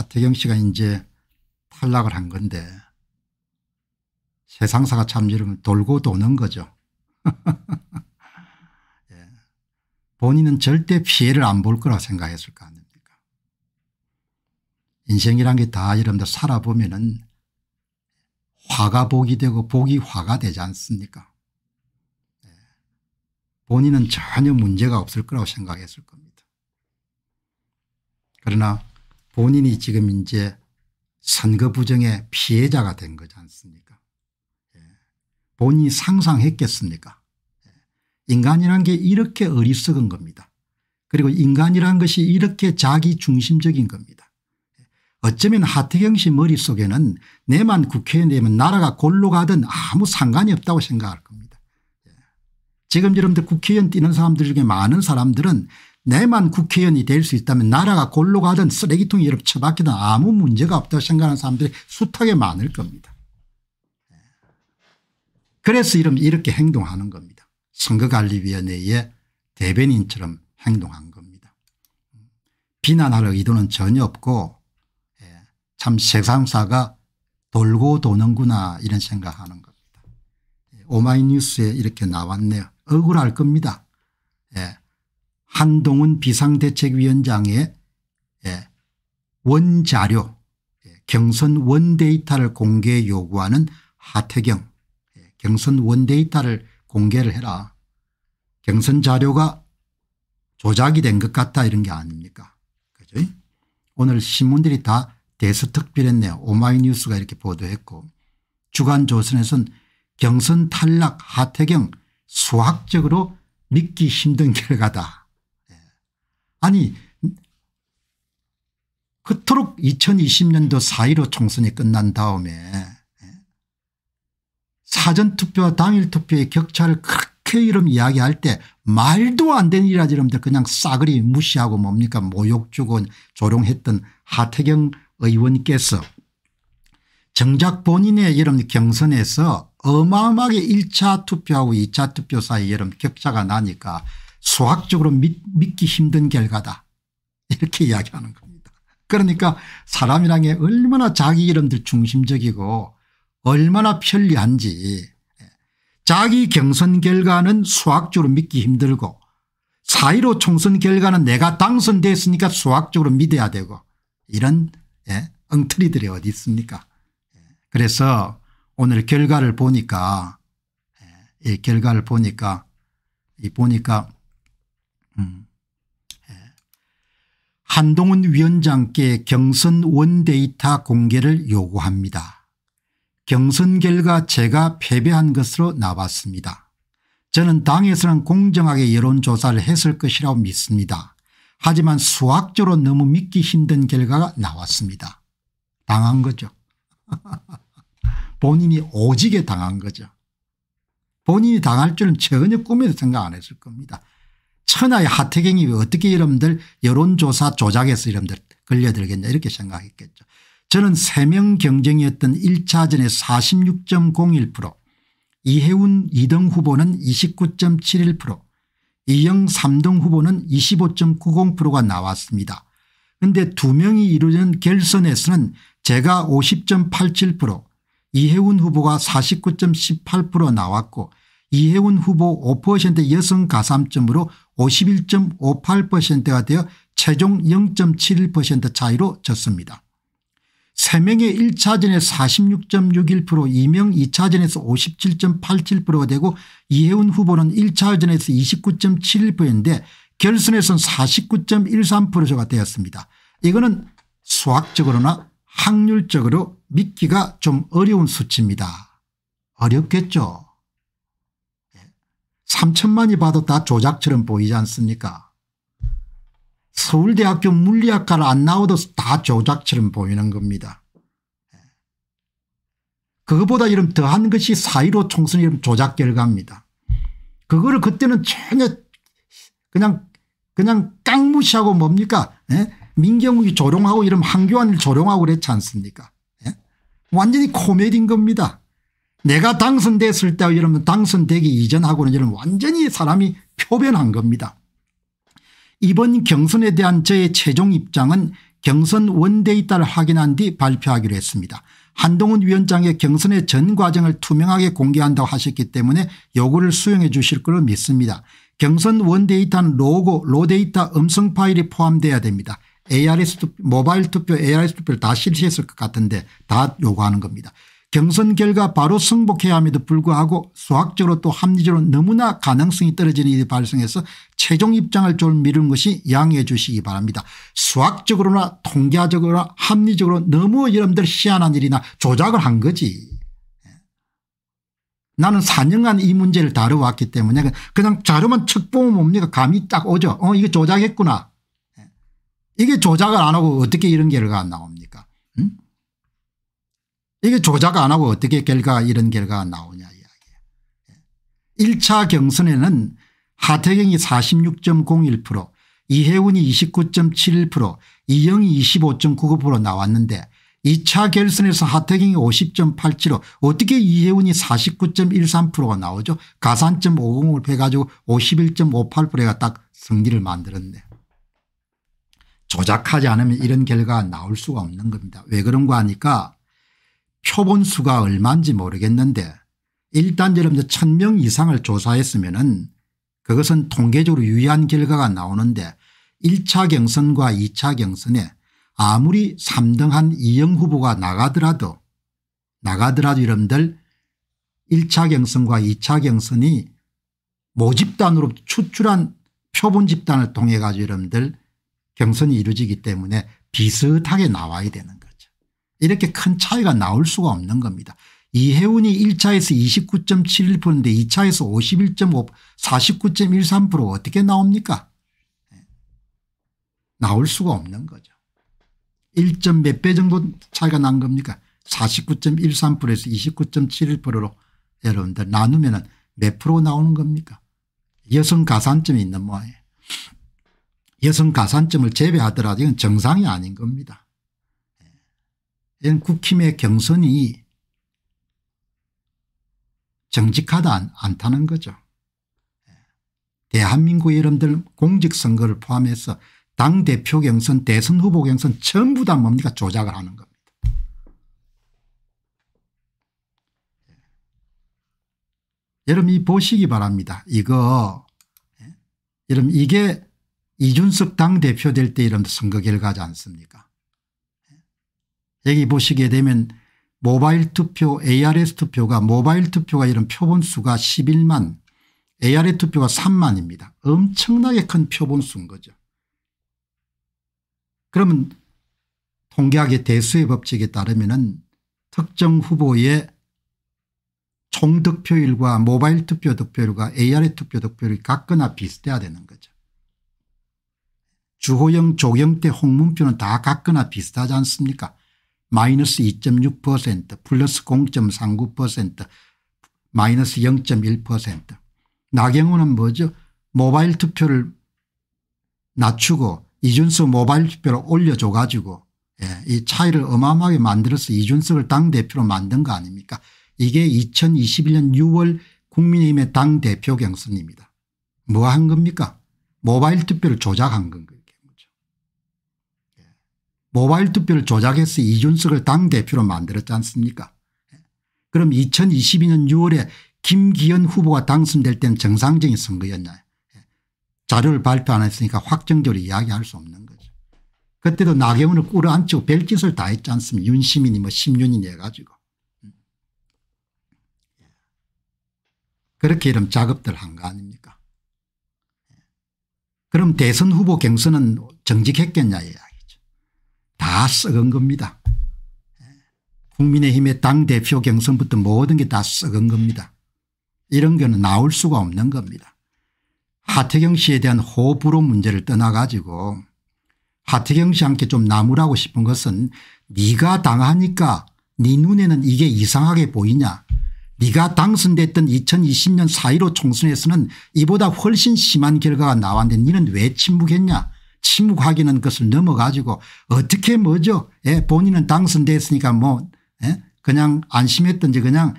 하태경 씨가 이제 탈락을 한 건데 세상사가 참이름을 돌고 도는 거죠. 예. 본인은 절대 피해를 안 볼 거라 생각했을 거 아닙니까. 인생이란 게 다 여러분들 살아보면 은 화가 복이 되고 복이 화가 되지 않습니까. 예. 본인은 전혀 문제가 없을 거라고 생각했을 겁니다. 그러나 본인이 지금 이제 선거 부정의 피해자가 된 거지 않습니까 예. 본인이 상상했겠습니까 예. 인간이란 게 이렇게 어리석은 겁니다. 그리고 인간이란 것이 이렇게 자기 중심적인 겁니다. 예. 어쩌면 하태경 씨 머릿속에는 내만 국회에 내면 나라가 골로 가든 아무 상관이 없다고 생각할 겁니다. 예. 지금 여러분들 국회의원 뛰는 사람들 중에 많은 사람들은 내만 국회의원이 될 수 있다면 나라가 골로 가든 쓰레기통에 이렇게 처박히든 아무 문제가 없다고 생각하는 사람들이 숱하게 많을 겁니다. 그래서 이런 이렇게 행동하는 겁니다. 선거관리위원회의 대변인처럼 행동한 겁니다. 비난할 의도는 전혀 없고 예, 참 세상사가 돌고 도는구나 이런 생각하는 겁니다. 예, 오마이뉴스에 이렇게 나왔네요. 억울할 겁니다. 한동훈 비상대책위원장의 예, 원자료 예, 경선 원데이터를 공개 요구하는 하태경 예, 경선 원데이터를 공개를 해라. 경선 자료가 조작이 된 것 같다 이런 게 아닙니까 그죠 오늘 신문들이 다 대서특필했네요. 오마이뉴스가 이렇게 보도했고 주간조선에선 경선 탈락 하태경 수학적으로 믿기 힘든 결과다. 아니 그토록 2020년도 4.15 총선이 끝난 다음에 사전투표와 당일투표의 격차를 그렇게 이름 이야기할 때 말도 안 되는 일이라 이러면 그냥 싸그리 무시하고 뭡니까 모욕주고 조롱했던 하태경 의원께서 정작 본인의 여름 경선에서 어마어마하게 1차 투표하고 2차 투표 사이 여름 격차가 나니까 수학적으로 믿, 기 힘든 결과다 이렇게 이야기하는 겁니다. 그러니까 사람이란 게 얼마나 자기 이름들 중심적이고 얼마나 편리한지 예. 자기 경선 결과는 수학적으로 믿기 힘들고 사이로 총선 결과는 내가 당선됐으니까 수학적으로 믿어야 되고 이런 예? 엉터리들이 어디 있습니까 예. 그래서 오늘 결과를 보니까 예, 이 결과를 보니까 이 보니까 한동훈 위원장께 경선 원데이터 공개를 요구합니다. 경선 결과 제가 패배한 것으로 나왔습니다. 저는 당에서는 공정하게 여론조사를 했을 것이라고 믿습니다. 하지만 수학적으로 너무 믿기 힘든 결과가 나왔습니다. 당한 거죠. 본인이 오지게 당한 거죠. 본인이 당할 줄은 전혀 꿈에도 생각 안 했을 겁니다. 천하의 하태경이 왜 어떻게 여러분들 여론조사 조작에서 여러분들 걸려들겠냐 이렇게 생각했겠죠. 저는 3명 경쟁이었던 1차전에 46.01% 이해운 2등 후보는 29.71% 이영 3등 후보는 25.90%가 나왔습니다. 그런데 2 명이 이루는 결선에서는 제가 50.87% 이해운 후보가 49.18% 나왔고 이혜훈 후보 5% 여성 가산점으로 51.58%가 되어 최종 0.71% 차이로 졌습니다. 3명의 1차전에 46.61% 이명 2차전에서 57.87%가 되고 이혜훈 후보는 1차전에서 29.71%인데 결선에선 49.13%가 되었습니다. 이거는 수학적으로나 확률적으로 믿기가 좀 어려운 수치입니다. 어렵겠죠. 3천만이 봐도 다 조작처럼 보이지 않습니까 서울대학교 물리학과를 안 나와도 다 조작처럼 보이는 겁니다. 그것보다 이름 더한 것이 사이로 총선 이 조작 결과입니다. 그거를 그때는 전혀 그냥 그냥 깡무시하고 뭡니까 예? 민경욱이 조롱하고 이름 한교안을 조롱하고 그랬지 않습니까 예? 완전히 코미디인 겁니다. 내가 당선됐을 때 여러분 당선되기 이전하고는 여러분 완전히 사람이 표변한 겁니다. 이번 경선에 대한 저의 최종 입장은 경선 원데이터를 확인한 뒤 발표하기로 했습니다. 한동훈 위원장의 경선의 전 과정을 투명하게 공개한다고 하셨기 때문에 요구를 수용해 주실 걸로 믿습니다. 경선 원데이터는 로고 로데이터 음성 파일이 포함되어야 됩니다. ARS 투표, 모바일 투표 ARS 투표를 다 실시했을 것 같은데 다 요구하는 겁니다. 경선 결과 바로 승복해야 함에도 불구하고 수학적으로 또 합리적으로 너무나 가능성이 떨어지는 일이 발생해서 최종 입장을 좀 미룬 것이 양해해 주시기 바랍니다. 수학적으로나 통계적으로나 합리적으로 너무 여러분들 희한한 일이나 조작을 한 거지. 나는 4년간 이 문제를 다뤄왔기 때문에 그냥 자료만 척 보면 뭡니까 감이 딱 오죠. 어 이거 조작했구나. 이게 조작을 안 하고 어떻게 이런 결과가 나옵니까 응? 이게 조작 안 하고 어떻게 결과 이런 결과가 나오냐 이야기예요. 1차 예. 경선에는 하태경이 46.01% 이혜훈이 29.71% 이영이 25.99% 나왔는데 2차 결선에서 하태경이 50.87% 어떻게 이혜훈이 49.13%가 나오죠 가산점 50을 빼가지고 51.58%가 딱승리를 만들었네 조작하지 않으면 이런 결과가 나올 수가 없는 겁니다. 왜 그런 거 하니까 표본 수가 얼마인지 모르겠는데 일단 여러분들 천 명 이상을 조사했으면 은 그것은 통계적으로 유의한 결과가 나오는데 1차 경선과 2차 경선에 아무리 3등한 이영 후보가 나가더라도 나가더라도 여러분들 1차 경선과 2차 경선이 모집단으로 추출한 표본 집단을 통해 가지고 여러분들 경선이 이루어지기 때문에 비슷하게 나와야 되는 이렇게 큰 차이가 나올 수가 없는 겁니다. 이해운이 1차에서 29.71%인데 2차에서 51.5 49.13% 어떻게 나옵니까 네. 나올 수가 없는 거죠. 1몇배 정도 차이가 난 겁니까 49.13%에서 29.71%로 여러분들 나누면 몇 프로 나오는 겁니까 여성 가산점이 있는 모양이에요. 여성 가산점을 제외하더라도 이건 정상이 아닌 겁니다. 이런 국힘의 경선이 정직하다 않다는 거죠. 대한민국 여러분들 공직선거를 포함해서 당대표 경선 대선 후보 경선 전부 다 뭡니까 조작을 하는 겁니다. 여러분 이 보시기 바랍니다. 이거 예? 여러분 이게 이준석 당대표 될 때 이런 선거 결과지 않습니까 여기 보시게 되면 모바일 투표 ARS 투표가 모바일 투표가 이런 표본수가 11만 ARS 투표가 3만입니다. 엄청나게 큰 표본수인 거죠. 그러면 통계학의 대수의 법칙에 따르면 은 특정 후보의 총득표율과 모바일 투표 득표율과 ARS 투표 득표율이 같거나 비슷해야 되는 거죠. 주호영 조경태 홍문표는 다 같거나 비슷하지 않습니까 마이너스 2.6% 플러스 0.39% 마이너스 0.1% 나경원은 뭐죠 모바일 투표를 낮추고 이준석 모바일 투표를 올려줘 가지고 예, 이 차이를 어마어마하게 만들어서 이준석을 당대표로 만든 거 아닙니까 이게 2021년 6월 국민의힘의 당대표 경선입니다. 뭐 한 겁니까 모바일 투표를 조작한 건가요 모바일 투표를 조작해서 이준석을 당대표로 만들었지 않습니까 그럼 2022년 6월에 김기현 후보가 당선될 때는 정상적인 선거였냐 자료를 발표 안 했으니까 확정적으로 이야기할 수 없는 거죠. 그때도 나경원을 꿇어앉히고 별짓을 다 했지 않습니까 윤시민이 뭐 심윤이니 해가지고. 그렇게 이런 작업들 한 거 아닙니까 그럼 대선 후보 경선은 정직했겠냐 이야 다 썩은 겁니다. 국민의힘의 당대표 경선부터 모든 게 다 썩은 겁니다. 이런 거는 나올 수가 없는 겁니다. 하태경 씨에 대한 호불호 문제를 떠나가지고 하태경 씨한테 좀 나무라고 싶은 것은 네가 당하니까 네 눈에는 이게 이상하게 보이냐 네가 당선됐던 2020년 4.15 총선에서는 이보다 훨씬 심한 결과가 나왔는데 니는 왜 침묵했냐 침묵하기는 것을 넘어가지고 어떻게 뭐죠 예 본인은 당선됐으니까 뭐 예? 그냥 안심했던지 그냥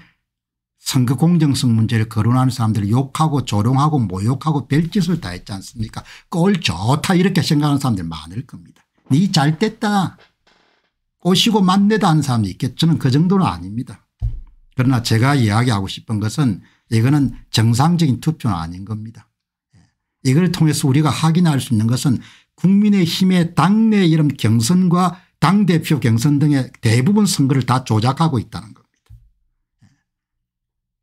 선거 공정성 문제를 거론하는 사람들을 욕하고 조롱하고 모욕하고 별짓을 다 했지 않습니까 꼴 좋다 이렇게 생각하는 사람들 많을 겁니다. 니 네, 잘됐다 꼬시고 만내다 하는 사람이 있겠죠 저는 그 정도는 아닙니다. 그러나 제가 이야기하고 싶은 것은 이거는 정상적인 투표는 아닌 겁니다. 예, 이걸 통해서 우리가 확인할 수 있는 것은 국민의힘의 당내 이런 경선과 당대표 경선 등의 대부분 선거를 다 조작하고 있다는 겁니다.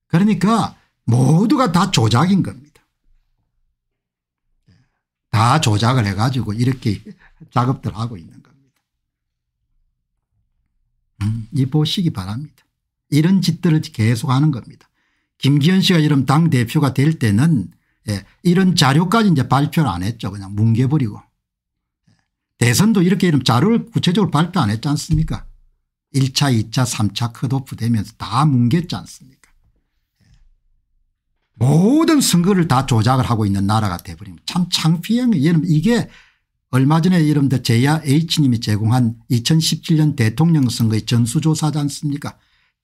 그러니까 모두가 다 조작인 겁니다. 다 조작을 해가지고 이렇게 작업들 하고 있는 겁니다. 음, 이 보시기 바랍니다. 이런 짓들을 계속하는 겁니다. 김기현 씨가 이런 당대표가 될 때는 예, 이런 자료까지 이제 발표를 안 했죠. 그냥 뭉개버리고. 대선도 이렇게 이름 자료를 구체적으로 발표 안 했지 않습니까 1차 2차 3차 컷오프 되면서 다 뭉갰지 않습니까 예. 모든 선거를 다 조작을 하고 있는 나라가 돼버리면 참 창피한 요 이게 얼마 전에 이름들 제야 H님이 제공한 2017년 대통령 선거의 전수조사지 않습니까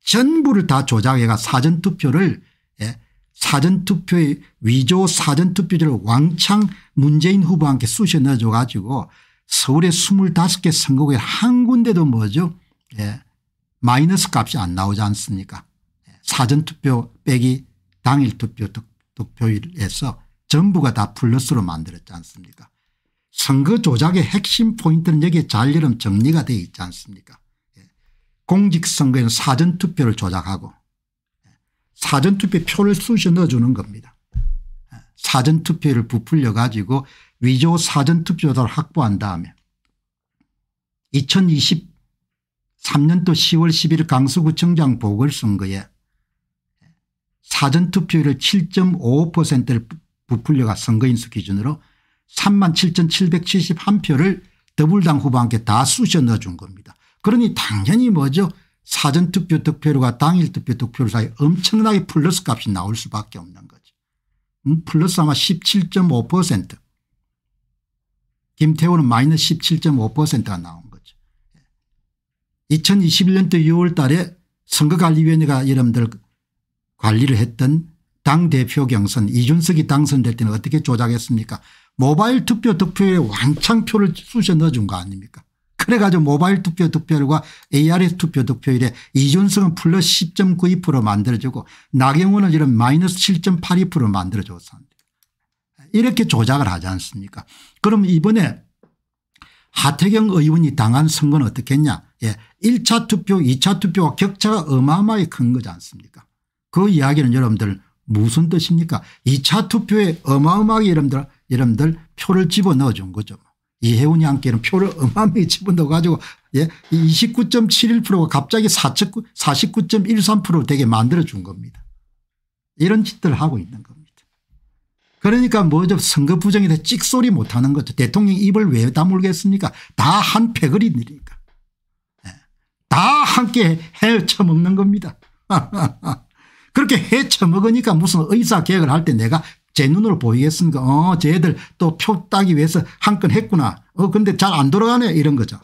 전부를 다 조작해가 사전투표를 예, 사전투표의 위조 사전투표를 왕창 문재인 후보한테 쑤셔 넣어줘 가지고 서울에 25개 선거구에 한 군데도 뭐죠 예. 마이너스 값이 안 나오지 않습니까 예, 사전투표 빼기 당일투표 투표율에서 전부가 다 플러스로 만들었지 않습니까 선거 조작의 핵심 포인트는 여기에 잘여름 정리가 되어 있지 않습니까 예, 공직선거에는 사전투표를 조작하고 예, 사전투표 표를 쑤셔 넣어주는 겁니다. 사전투표를 부풀려 가지고 위조 사전투표자를 확보한 다음에 2023년도 10월 1 1일 강서구청장 보궐선거에 사전투표율 7.55%를 부풀려가 선거인수 기준으로 37,771표를 더불당 후보한테 다 쑤셔 넣어준 겁니다. 그러니 당연히 뭐죠 사전투표 득표율과 당일 투표 득표율 사이 엄청나게 플러스 값이 나올 수밖에 없는 거죠. 음, 플러스 아마 17.5% 김태호는 마이너스 17.5%가 나온 거죠. 2021년도 예. 6월 달에 선거관리위원회가 여러분들 관리를 했던 당대표 경선 이준석이 당선될 때는 어떻게 조작했습니까 모바일 투표 득표에 왕창 표를 쑤셔 넣어준 거 아닙니까 그래가지고 모바일 투표 득표율과 ARS 투표 득표율에 이준석은 플러스 10.92% 만들어주고 나경원은 이런 마이너스 7.82% 만들어줬습니다. 이렇게 조작을 하지 않습니까 그럼 이번에 하태경 의원이 당한 선거는 어떻겠냐 예, 1차 투표 2차 투표와 격차가 어마어마하게 큰 거지 않습니까 그 이야기는 여러분들 무슨 뜻입니까 2차 투표에 어마어마하게 여러분들, 여러분들 표를 집어넣어 준 거죠 이혜훈이 함께는 표를 어마어마하게 집어넣어 가지고 예, 29.71%가 갑자기 49.13%로 되게 만들어 준 겁니다 이런 짓들을 하고 있는 겁니다 그러니까 뭐죠 선거 부정에서 찍소리 못하는 거죠. 대통령 입을 왜 다물겠습니까 다한 패거리니까. 예. 다 함께 헤쳐먹는 겁니다. 그렇게 헤쳐먹으니까 무슨 의사계획을 할 때 내가 제 눈으로 보이겠습니까 어 쟤들 또 표 따기 위해서 한 건 했구나. 어 근데 잘 안 돌아가네 이런 거죠.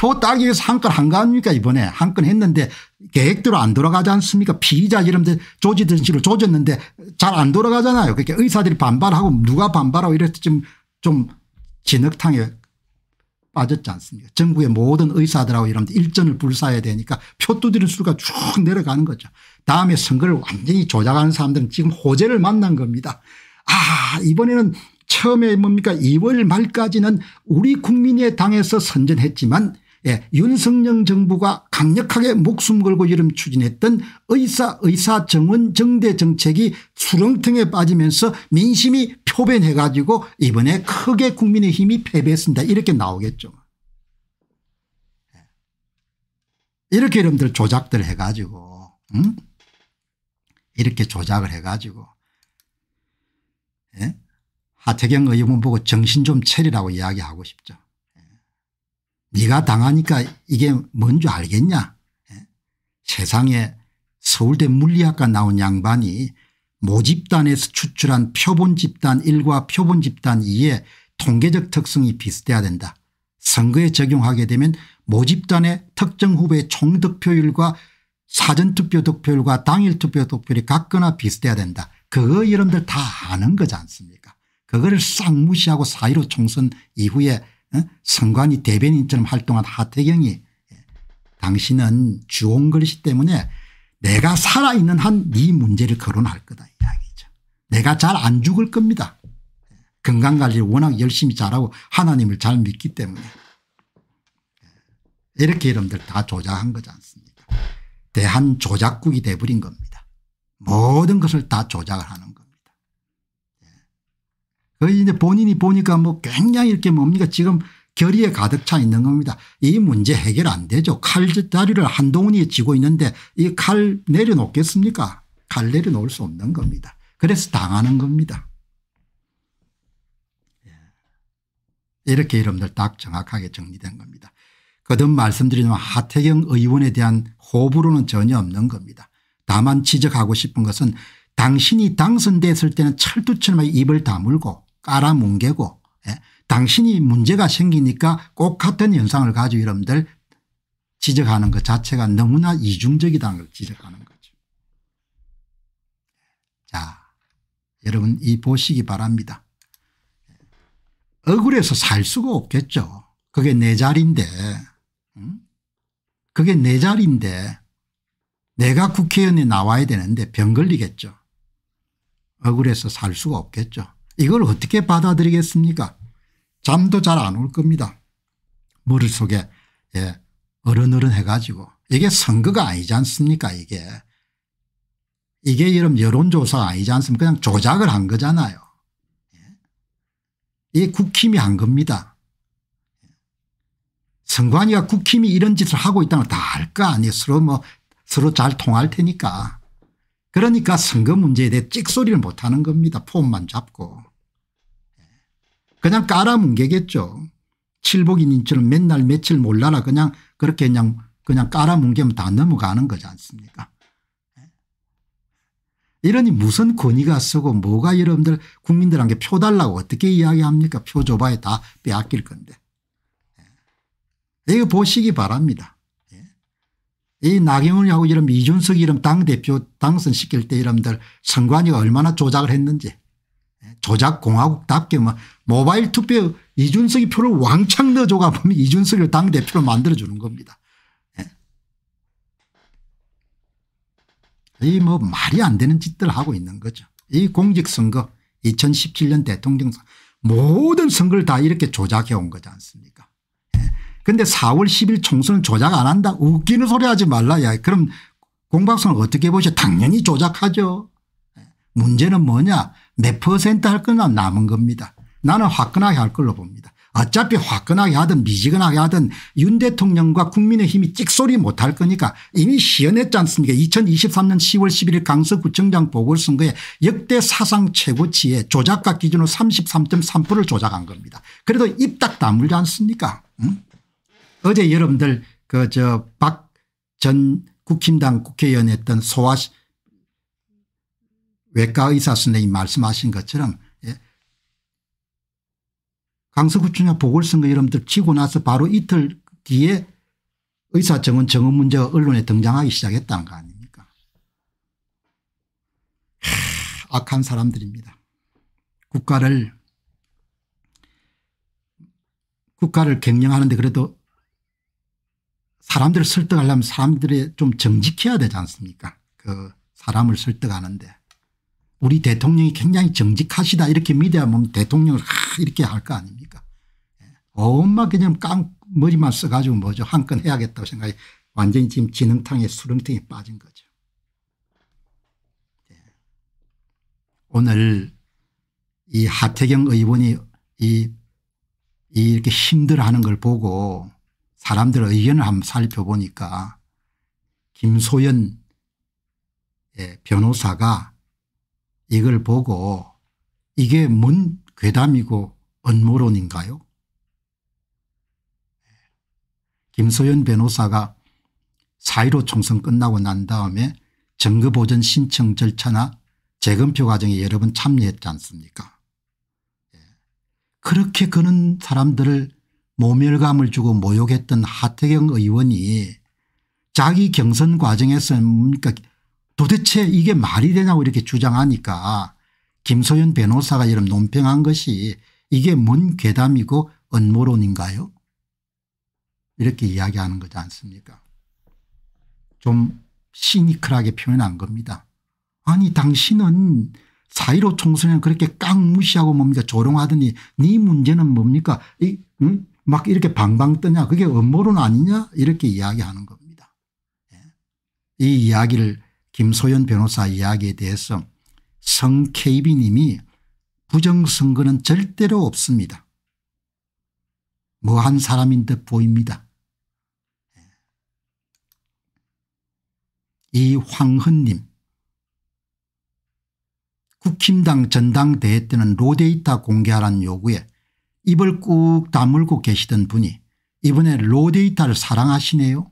표 따기 위해서 한 건 한 거 아닙니까 이번에 한 건 했는데 계획대로 안 돌아가지 않습니까 피의자 이름들조지든식로 조졌는데 잘 안 돌아가잖아요. 그렇게 그러니까 의사들이 반발하고 누가 반발하고 이래서 지금 좀 진흙탕에 빠졌지 않습니까 전국의 모든 의사들하고 이런 데 일전을 불사해야 되니까 표두드릴 수가 쭉 내려가는 거죠. 다음에 선거를 완전히 조작하는 사람들은 지금 호재를 만난 겁니다. 아 이번에는 처음에 뭡니까 2월 말까지는 우리 국민의 당에서 선전했지만 예, 윤석영 정부가 강력하게 목숨 걸고 이름 추진했던 의사 의사 정원 정대 정책이 수렁텅에 빠지면서 민심이 표변해 가지고 이번에 크게 국민의힘이 패배했습니다. 이렇게 나오겠죠. 예. 이렇게 여러분들 조작들 해가지고 음? 이렇게 조작을 해가지고 예? 하태경 의원 보고 정신 좀 차리라고 이야기하고 싶죠. 네가 당하니까 이게 뭔지 알겠냐 예? 세상에 서울대 물리학과 나온 양반이 모집단에서 추출한 표본집단 1과 표본집단 2의 통계적 특성이 비슷해야 된다. 선거에 적용하게 되면 모집단의 특정 후보의 총득표율과 사전투표 득표율과 당일투표 득표율이 같거나 비슷해야 된다. 그거 여러분들 다 아는 거지 않습니까 그거를 싹 무시하고 4.15 총선 이후에 어? 선관위 대변인처럼 활동한 하태경이 예, 당신은 주온 글씨 때문에 내가 살아있는 한 네 문제를 거론할 거다 이야기죠. 내가 잘 안 죽을 겁니다. 예, 건강관리를 워낙 열심히 잘하고 하나님을 잘 믿기 때문에 예, 이렇게 여러분들 다 조작한 거지 않습니까 대한 조작국이 돼버린 겁니다. 모든 것을 다 조작을 하는 거 이제 본인이 보니까 뭐 굉장히 이렇게 뭡니까 지금 결의에 가득 차 있는 겁니다. 이 문제 해결 안 되죠. 칼자리를 한동훈이 쥐고 있는데 이 칼 내려놓겠습니까 칼 내려놓을 수 없는 겁니다. 그래서 당하는 겁니다. 예. 이렇게 여러분들 딱 정확하게 정리된 겁니다. 거듭 말씀드리는 하태경 의원에 대한 호불호는 전혀 없는 겁니다. 다만 지적하고 싶은 것은 당신이 당선됐을 때는 철두처럼 입을 다물고 깔아뭉개고 예? 당신이 문제가 생기니까 꼭 같은 현상을 가지고 여러분들 지적하는 것 자체가 너무나 이중적이다는 걸 지적하는 거죠. 예, 자 여러분 이 보시기 바랍니다. 억울해서 살 수가 없겠죠. 그게 내 자리인데 그게 내 자리인데 내가 국회의원에 나와야 되는데 병 걸리겠죠. 억울해서 살 수가 없겠죠. 이걸 어떻게 받아들이겠습니까 잠도 잘 안 올 겁니다. 머릿속에 예, 어른어른 해가지고 이게 선거가 아니지 않습니까 이게. 이게 여러 여론조사 아니지 않습니까 그냥 조작을 한 거잖아요. 예. 이 예, 국힘이 한 겁니다. 선관위가 국힘이 이런 짓을 하고 있다는 걸 다 알 거 아니에요. 서로 뭐 서로 잘 통할 테니까. 그러니까 선거 문제에 대해 찍소리를 못하는 겁니다. 폼만 잡고. 그냥 깔아뭉개겠죠. 칠복이님처럼 맨날 며칠 몰라라 그냥 그렇게 그냥 그냥 깔아뭉개면 다 넘어가는 거지 않습니까 예? 이러니 무슨 권위가 쓰고 뭐가 여러분들 국민들한테 표 달라고 어떻게 이야기합니까 표 줘봐야 다 빼앗길 건데 예? 이거 보시기 바랍니다 예? 이 나경원하고 이런 이준석 이름 당대표 당선시킬 때 여러분들 선관위가 얼마나 조작을 했는지 조작공화국답게 뭐 모바일 투표 이준석이 표를 왕창 넣어줘가 보면 이준석을 당대표로 만들어주는 겁니다. 예? 이뭐 말이 안 되는 짓들 하고 있는 거죠. 이 공직선거 2017년 대통령 모든 선거를 다 이렇게 조작해 온 거지 않습니까 그런데 예? 4월 10일 총선은 조작 안 한다 웃기는 소리 하지 말라 야 그럼 공박선을 어떻게 보셔 당연히 조작하죠. 예? 문제는 뭐냐 몇 퍼센트 할 거는 남은 겁니다. 나는 화끈하게 할 걸로 봅니다. 어차피 화끈하게 하든 미지근하게 하든 윤 대통령과 국민의힘이 찍소리 못 할 거니까 이미 시연했지 않습니까 2023년 10월 11일 강서구청장 보궐선거에 역대 사상 최고치의 조작가 기준으로 33.3%를 조작한 겁니다. 그래도 입 딱 다물지 않습니까 응? 어제 여러분들 그 저 박 전 국힘당 국회의원 했던 소아 외과 의사 선생님 이 말씀하신 것처럼 예. 강서구청장 보궐선거 여러분들 치고 나서 바로 이틀 뒤에 의사 정원 정원 문제가 언론에 등장하기 시작했다는 거 아닙니까 하, 악한 사람들입니다. 국가를 국가를 경영하는데 그래도 사람들을 설득하려면 사람들이 좀 정직해야 되지 않습니까 그 사람을 설득하는데 우리 대통령이 굉장히 정직하시다 이렇게 믿어야 보면 대통령을 이렇게 할 거 아닙니까 예. 엄마 그냥 깡 머리만 써가지고 뭐죠 한 건 해야겠다고 생각해 완전히 지금 지능탕에 수렁탕에 빠진 거죠. 예. 오늘 이 하태경 의원이 이, 이 이렇게 힘들어하는 걸 보고 사람들 의견을 한번 살펴보니까 김소연 예, 변호사가 이걸 보고 이게 뭔 괴담이고 음모론인가요 김소연 변호사가 4.15 총선 끝나고 난 다음에 정거보전 신청 절차나 재검표 과정에 여러 번 참여했지 않습니까 예. 그렇게 그는 사람들을 모멸감을 주고 모욕했던 하태경 의원이 자기 경선 과정에서 뭡니까 도대체 이게 말이 되냐고 이렇게 주장하니까 김소연 변호사가 이런 논평한 것이 이게 뭔 괴담이고 언모론인가요 이렇게 이야기하는 거지 않습니까 좀 시니컬하게 표현한 겁니다. 아니 당신은 4.15 총선에 그렇게 깡 무시하고 뭡니까 조롱하더니 네 문제는 뭡니까 이, 응? 막 이렇게 방방 뜨냐 그게 음모론 아니냐 이렇게 이야기하는 겁니다. 예. 이 이야기를 김소연 변호사 이야기에 대해서 성케이비 님이 부정선거는 절대로 없습니다. 뭐한 사람인 듯 보입니다. 이 황흔님 국힘당 전당대회 때는 로데이터 공개하라는 요구에 입을 꾹 다물고 계시던 분이 이번에 로데이터를 사랑하시네요.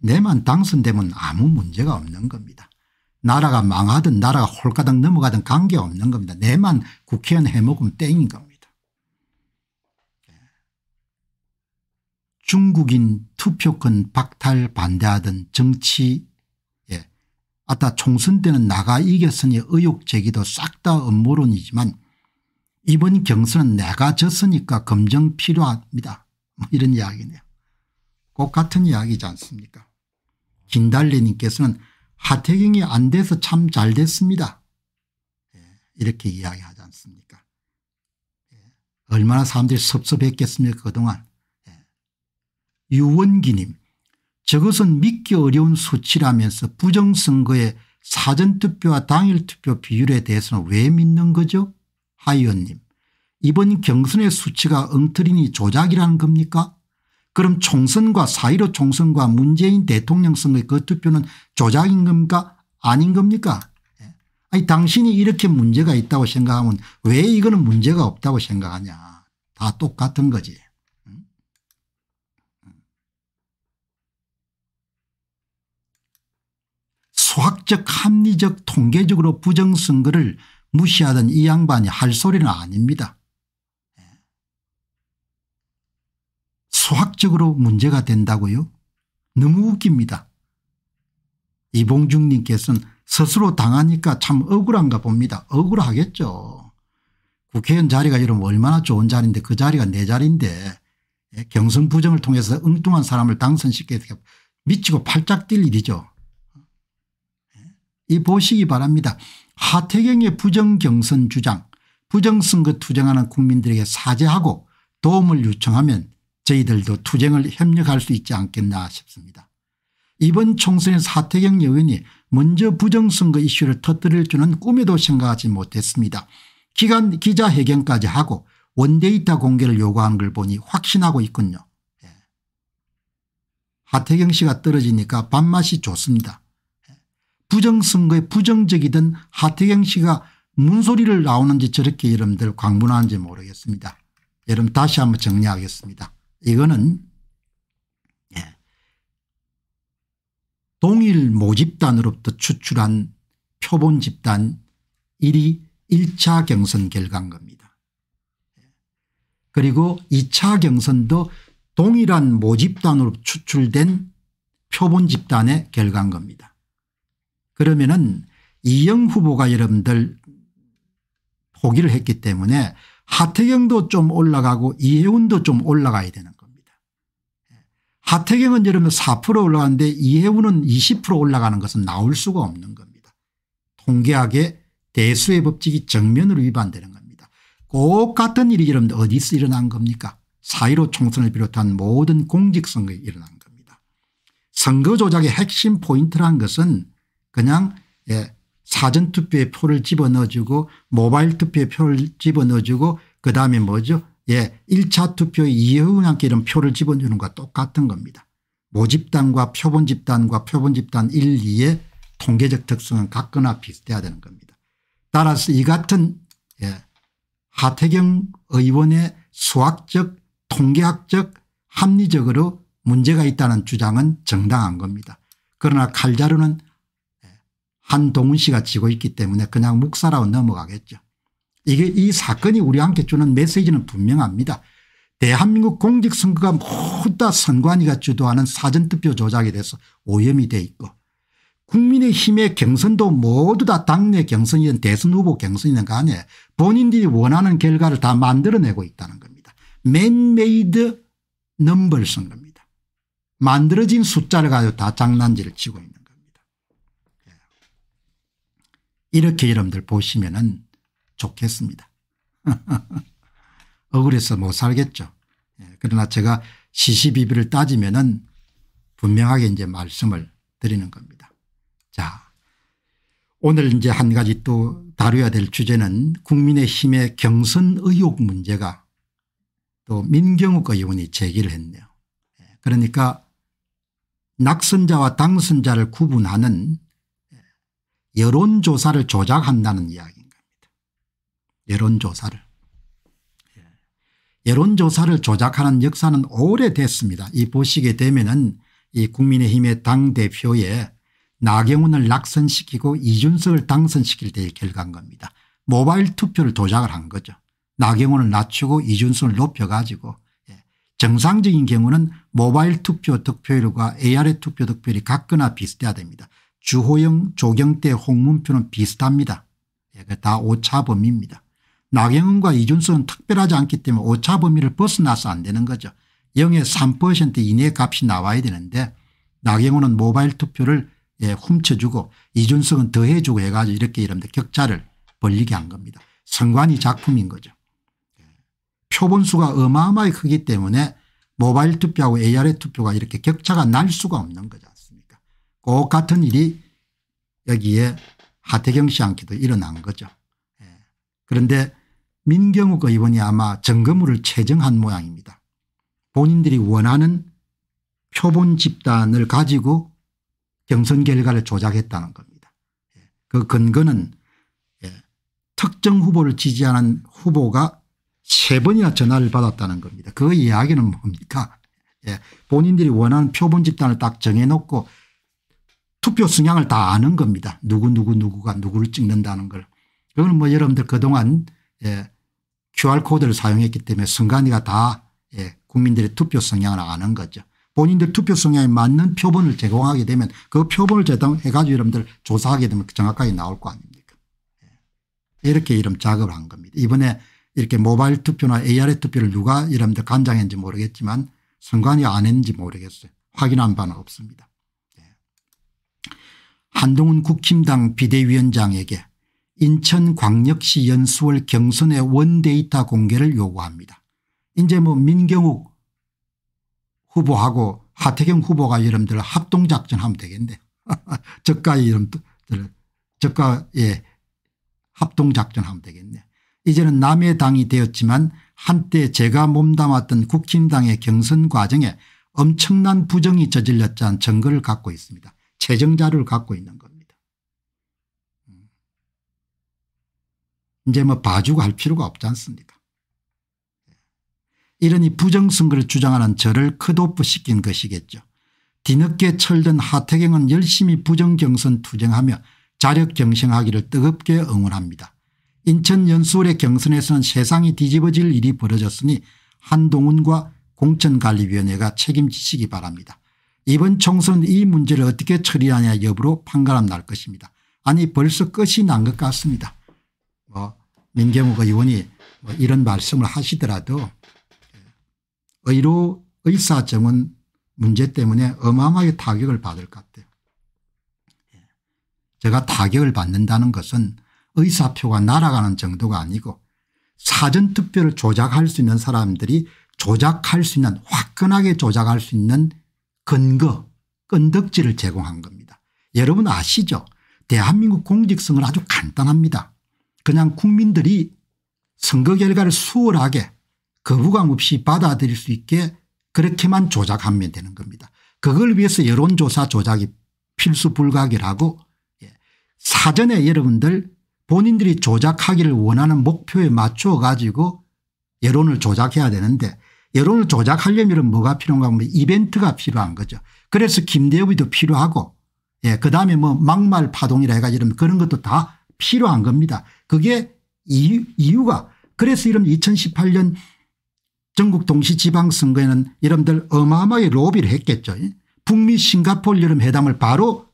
내만 당선되면 아무 문제가 없는 겁니다. 나라가 망하든 나라가 홀가닥 넘어가든 관계없는 겁니다. 내만 국회의원 해먹으면 땡인 겁니다. 예. 중국인 투표권 박탈 반대하던 정치 예. 아따 총선 때는 나가 이겼으니 의혹 제기도 싹다 음모론이지만 이번 경선은 내가 졌으니까 검증 필요합니다. 뭐 이런 이야기네요. 꼭같은 이야기지 않습니까 김달래님께서는 하태경이 안 돼서 참 잘 됐습니다. 예, 이렇게 이야기하지 않습니까? 예, 얼마나 사람들이 섭섭했겠습니까 그동안. 예. 유원기님 저것은 믿기 어려운 수치라면서 부정선거의 사전투표와 당일투표 비율에 대해서는 왜 믿는 거죠? 하의원님 이번 경선의 수치가 엉터리니 조작이라는 겁니까? 그럼 총선과 사1 5 총선과 문재인 대통령 선거의 그 투표는 조작인 겁니까 아닌 겁니까 예. 아니 당신이 이렇게 문제가 있다고 생각하면 왜 이거는 문제가 없다고 생각하냐 다 똑같은 거지 수학적 합리적 통계적으로 부정선거를 무시하던 이 양반이 할 소리는 아닙니다 수학적으로 문제가 된다고요? 너무 웃깁니다. 이봉중 님께서는 스스로 당하니까 참 억울한가 봅니다. 억울하겠죠. 국회의원 자리가 여러분 얼마나 좋은 자리인데 그 자리가 내 자리인데 예, 경선 부정을 통해서 엉뚱한 사람을 당선시켜서 미치고 팔짝 뛸 일이죠. 예, 이 보시기 바랍니다. 하태경의 부정경선 주장 부정선거 투쟁하는 국민들에게 사죄하고 도움을 요청하면 저희들도 투쟁을 협력할 수 있지 않겠나 싶습니다. 이번 총선에 사태경 의원이 먼저 부정선거 이슈를 터뜨릴 줄은 꿈에도 생각하지 못했습니다. 기간 기자회견까지 하고 원데이터 공개를 요구한 걸 보니 확신하고 있군요. 예. 하태경 씨가 떨어지니까 밥맛이 좋습니다. 예. 부정선거에 부정적이던 하태경 씨가 문 소리를 나오는지 저렇게 여러분들 광분하는지 모르겠습니다. 여러분 다시 한번 정리하겠습니다. 이거는 예, 동일 모집단으로부터 추출한 표본 집단 1위 1차 경선 결과인 겁니다. 예. 그리고 2차 경선도 동일한 모집단으로 추출된 표본 집단의 결과인 겁니다. 그러면은 이영 후보가 여러분들 포기를 했기 때문에 하태경도 좀 올라가고 이해운도좀 올라가야 되는 겁니다. 하태경은 여러분 4% 올라가는데 이해훈은 20% 올라가는 것은 나올 수가 없는 겁니다. 통계학의 대수의 법칙이 정면으로 위반되는 겁니다. 꼭 같은 일이 여러분 어디서 일어난 겁니까 사1 5 총선을 비롯한 모든 공직선거에 일어난 겁니다. 선거 조작의 핵심 포인트란 것은 그냥 예, 사전투표에 표를 집어넣어주고 모바일 투표에 표를 집어넣어주고 그다음에 뭐죠 예 1차 투표 이후한께 이런 표를 집어주는 것과 똑같은 겁니다. 모집단과 표본집단과 표본집단 1, 2의 통계적 특성은 같거나 비슷해야 되는 겁니다. 따라서 이 같은 예, 하태경 의원의 수학적 통계학적 합리적으로 문제가 있다는 주장은 정당한 겁니다. 그러나 칼자루는 한동훈 씨가 지고 있기 때문에 그냥 묵살하고 넘어가겠죠. 이게 이 사건이 우리한테 주는 메시지는 분명합니다. 대한민국 공직선거가 모두 다 선관위가 주도하는 사전투표 조작이 돼서 오염이 돼 있고 국민의힘의 경선도 모두 다 당내 경선이든 대선 후보 경선이든 간에 본인들이 원하는 결과를 다 만들어내고 있다는 겁니다. 맨메이드 넘벌 선거입니다. 만들어진 숫자를 가지고 다 장난질을 치고 있는 이렇게 여러분들 보시면 좋겠습니다. 억울해서 못 살겠죠. 예, 그러나 제가 시시비비를 따지면 은 분명하게 이제 말씀을 드리는 겁니다. 자 오늘 이제 한 가지 또 다뤄야 될 주제는 국민의힘의 경선 의혹 문제가 또 민경욱 의원이 제기를 했네요. 예, 그러니까 낙선자와 당선자를 구분하는 여론조사를 조작한다는 이야기인 겁니다. 여론조사를. 예. 여론조사를 조작하는 역사는 오래됐습니다. 이 보시게 되면은 이 국민의힘의 당대표에 나경원을 낙선시키고 이준석을 당선시킬 때의 결과인 겁니다. 모바일 투표를 도작을 한 거죠. 나경원을 낮추고 이준석을 높여가지고 예. 정상적인 경우는 모바일 투표 득표율과 AR의 투표 득표율이 같거나 비슷해야 됩니다. 주호영 조경 태 홍문표는 비슷합니다. 예, 다 오차범위입니다. 나경원과 이준석은 특별하지 않기 때문에 오차범위를 벗어나서 안 되는 거죠. 0의 3% 이내 값이 나와야 되는데 나경원은 모바일 투표를 예, 훔쳐주고 이준석은 더해주고 해가지고 이렇게 이런 격차를 벌리게 한 겁니다. 선관위 작품인 거죠. 예. 표본수가 어마어마하게 크기 때문에 모바일 투표하고 AR의 투표가 이렇게 격차가 날 수가 없는 거죠. 꼭 같은 일이 여기에 하태경 씨한테도 일어난 거죠. 예. 그런데 민경욱 의원이 아마 점검을 채정한 모양입니다. 본인들이 원하는 표본 집단을 가지고 경선 결과를 조작했다는 겁니다. 예. 그 근거는 예. 특정 후보를 지지하는 후보가 세 번이나 전화를 받았다는 겁니다. 그 이야기는 뭡니까? 예. 본인들이 원하는 표본 집단을 딱 정해놓고 투표 성향을 다 아는 겁니다. 누구누구 누구가 누구를 찍는다는 걸. 그거는 뭐 여러분들 그동안 예, QR코드를 사용했기 때문에 선관위가 다 예, 국민들의 투표 성향을 아는 거죠. 본인들 투표 성향에 맞는 표본을 제공하게 되면 그 표본을 제공해가지고 여러분들 조사하게 되면 정확하게 나올 거 아닙니까. 예. 이렇게 이름 작업을 한 겁니다. 이번에 이렇게 모바일 투표나 AR의 투표를 누가 여러분들 간장했는지 모르겠지만 선관위 안 했는지 모르겠어요. 확인한 바는 없습니다. 한동훈 국힘당 비대위원장에게 인천광역시 연수월 경선의 원데이터 공개를 요구합니다. 이제 뭐 민경욱 후보하고 하태경 후보가 여러분들 합동작전하면 되겠네. 저가의 이름들 저가의 합동작전하면 되겠네. 이제는 남의 당이 되었지만 한때 제가 몸담았던 국힘당의 경선 과정에 엄청난 부정이 저질렸다는 증거를 갖고 있습니다. 재정 자를 갖고 있는 겁니다. 음. 이제 뭐 봐주고 할 필요가 없지 않습니까 예. 이러니 부정선거를 주장하는 저를 컷오프 시킨 것이겠죠. 뒤늦게 철든 하태경은 열심히 부정경선 투쟁하며 자력경쟁하기를 뜨겁게 응원합니다. 인천 연수월의 경선에서는 세상이 뒤집어질 일이 벌어졌으니 한동훈과 공천관리위원회가 책임지시기 바랍니다. 이번 총선 이 문제를 어떻게 처리하냐 여부로 판가름 날 것입니다. 아니 벌써 끝이 난 것 같습니다. 뭐 민경욱 의원이 뭐 이런 말씀을 하시더라도 의료 의사정은 문제 때문에 어마어마하게 타격을 받을 것 같아요. 예. 제가 타격을 받는다는 것은 의사표가 날아가는 정도가 아니고 사전투표를 조작할 수 있는 사람들이 조작할 수 있는 화끈하게 조작할 수 있는 근거 끈덕지를 제공한 겁니다. 여러분 아시죠 대한민국 공직성은 아주 간단합니다. 그냥 국민들이 선거 결과를 수월하게 거부감 없이 받아들일 수 있게 그렇게만 조작하면 되는 겁니다. 그걸 위해서 여론조사 조작이 필수 불가결하고 예, 사전에 여러분들 본인들이 조작하기를 원하는 목표에 맞춰 가지고 여론을 조작해야 되는데 여론을 조작하려면 뭐가 필요한가 하면 이벤트가 필요한 거죠. 그래서 김대우도 필요하고 예, 그 다음에 뭐 막말 파동이라 해가지고 이런 그런 것도 다 필요한 겁니다. 그게 이유, 이유가 그래서 이런 2018년 전국 동시 지방선거에는 여러분들 어마어마하게 로비를 했겠죠. 예? 북미 싱가폴 여름 회담을 바로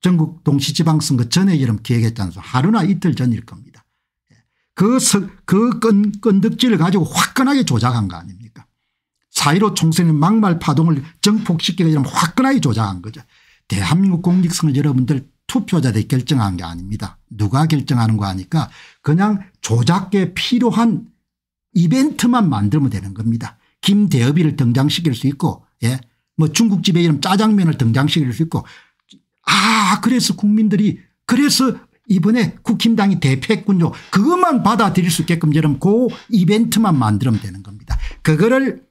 전국 동시 지방선거 전에 여름 기획했지 않습 하루나 이틀 전일 겁니다. 그, 그 끈, 끈덕지를 가지고 화끈하게 조작한 거 아닙니까? 사1로 총선의 막말 파동을 정폭시키는 이런 화끈하게 조작한 거죠. 대한민국 공직성을 여러분들 투표자들이 결정한 게 아닙니다. 누가 결정하는 거 아니까 그냥 조작에 필요한 이벤트만 만들면 되는 겁니다. 김대엽이를 등장시킬 수 있고 예. 뭐 중국집에 이름 짜장면을 등장시킬 수 있고 아 그래서 국민들이 그래서 이번에 국힘당이 대패했군요. 그것만 받아들일 수 있게끔 여러분 그 이벤트만 만들면 되는 겁니다. 그거를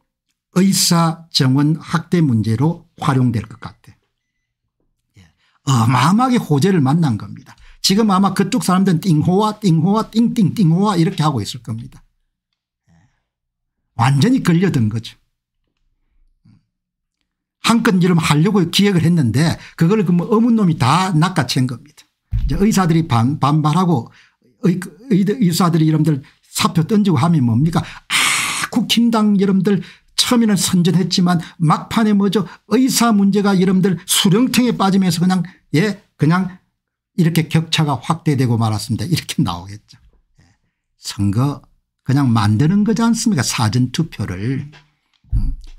의사 정원 학대 문제로 활용될 것 같아. 예. 어마어마하게 호재를 만난 겁니다. 지금 아마 그쪽 사람들은 띵호와 띵호와 띵띵 띵호와 이렇게 하고 있을 겁니다. 예. 완전히 걸려든 거죠. 한껏 이름 하려고 기획을 했는데 그걸 그뭐 어문놈이 다 낚아챈 겁니다. 의사들이 반, 반발하고 의, 의, 의사들이 여러분들 사표 던지고 하면 뭡니까 아 국힘당 여러분들 처음에는 선전했지만 막판에 뭐죠 의사 문제가 여러분들 수령탱에 빠지면서 그냥 예 그냥 이렇게 격차가 확대되고 말았습니다 이렇게 나오겠죠 예. 선거 그냥 만드는 거지 않습니까 사전투표를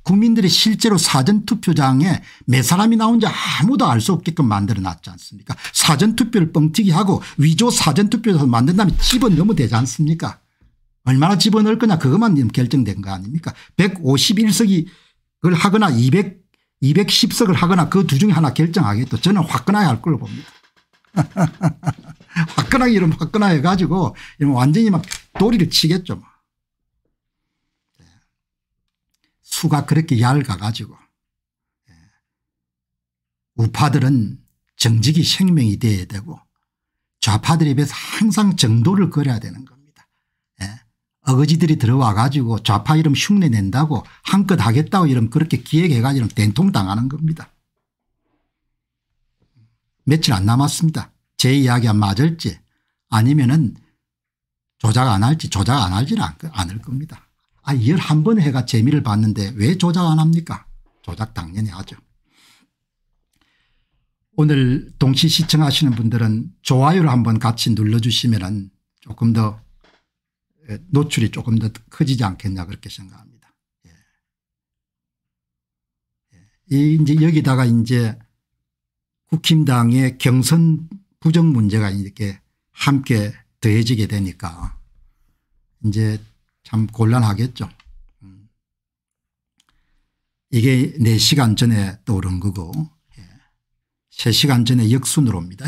국민들이 실제로 사전투표장에 몇 사람이 나온지 아무도 알 수 없게끔 만들어놨지 않습니까 사전투표를 뻥튀기 하고 위조 사전투표에서 만든 다음에 집어넣으면 되지 않습니까 얼마나 집어넣을 거냐 그것만 결정된 거 아닙니까 151석이 그 하거나 200, 210석을 하거나 그 두 중에 하나 결정하겠다 저는 화끈하게 할 걸로 봅니다 화끈하게 이러면 화끈하게 해 가지고 이러면 완전히 막 도리를 치겠죠 뭐. 수가 그렇게 얇아가지고 예. 우파들은 정직이 생명이 돼야 되고 좌파들에 비해서 항상 정도를 그려야 되는 겁니다. 예. 어거지들이 들어와 가지고 좌파 이름 흉내 낸다고 한껏 하겠다고 이름 그렇게 기획해 가지고 된통 당하는 겁니다. 며칠 안 남았습니다. 제 이야기가 맞을지 아니면은 조작 안 할지 조작 안 할지는 않을 겁니다. 아, 11번 해가 재미를 봤는데 왜 조작 안 합니까? 조작 당연히 하죠. 오늘 동시 시청하시는 분들은 좋아요를 한번 같이 눌러주시면 조금 더 예, 노출이 조금 더 커지지 않겠냐 그렇게 생각합니다. 예. 예. 이 이제 여기다가 이제 국힘당의 경선 부정 문제가 이렇게 함께 더해지게 되니까 이제 참 곤란하겠죠. 음. 이게 4시간 전에 떠오른 거고 3시간 예. 전에 역순으로입니다.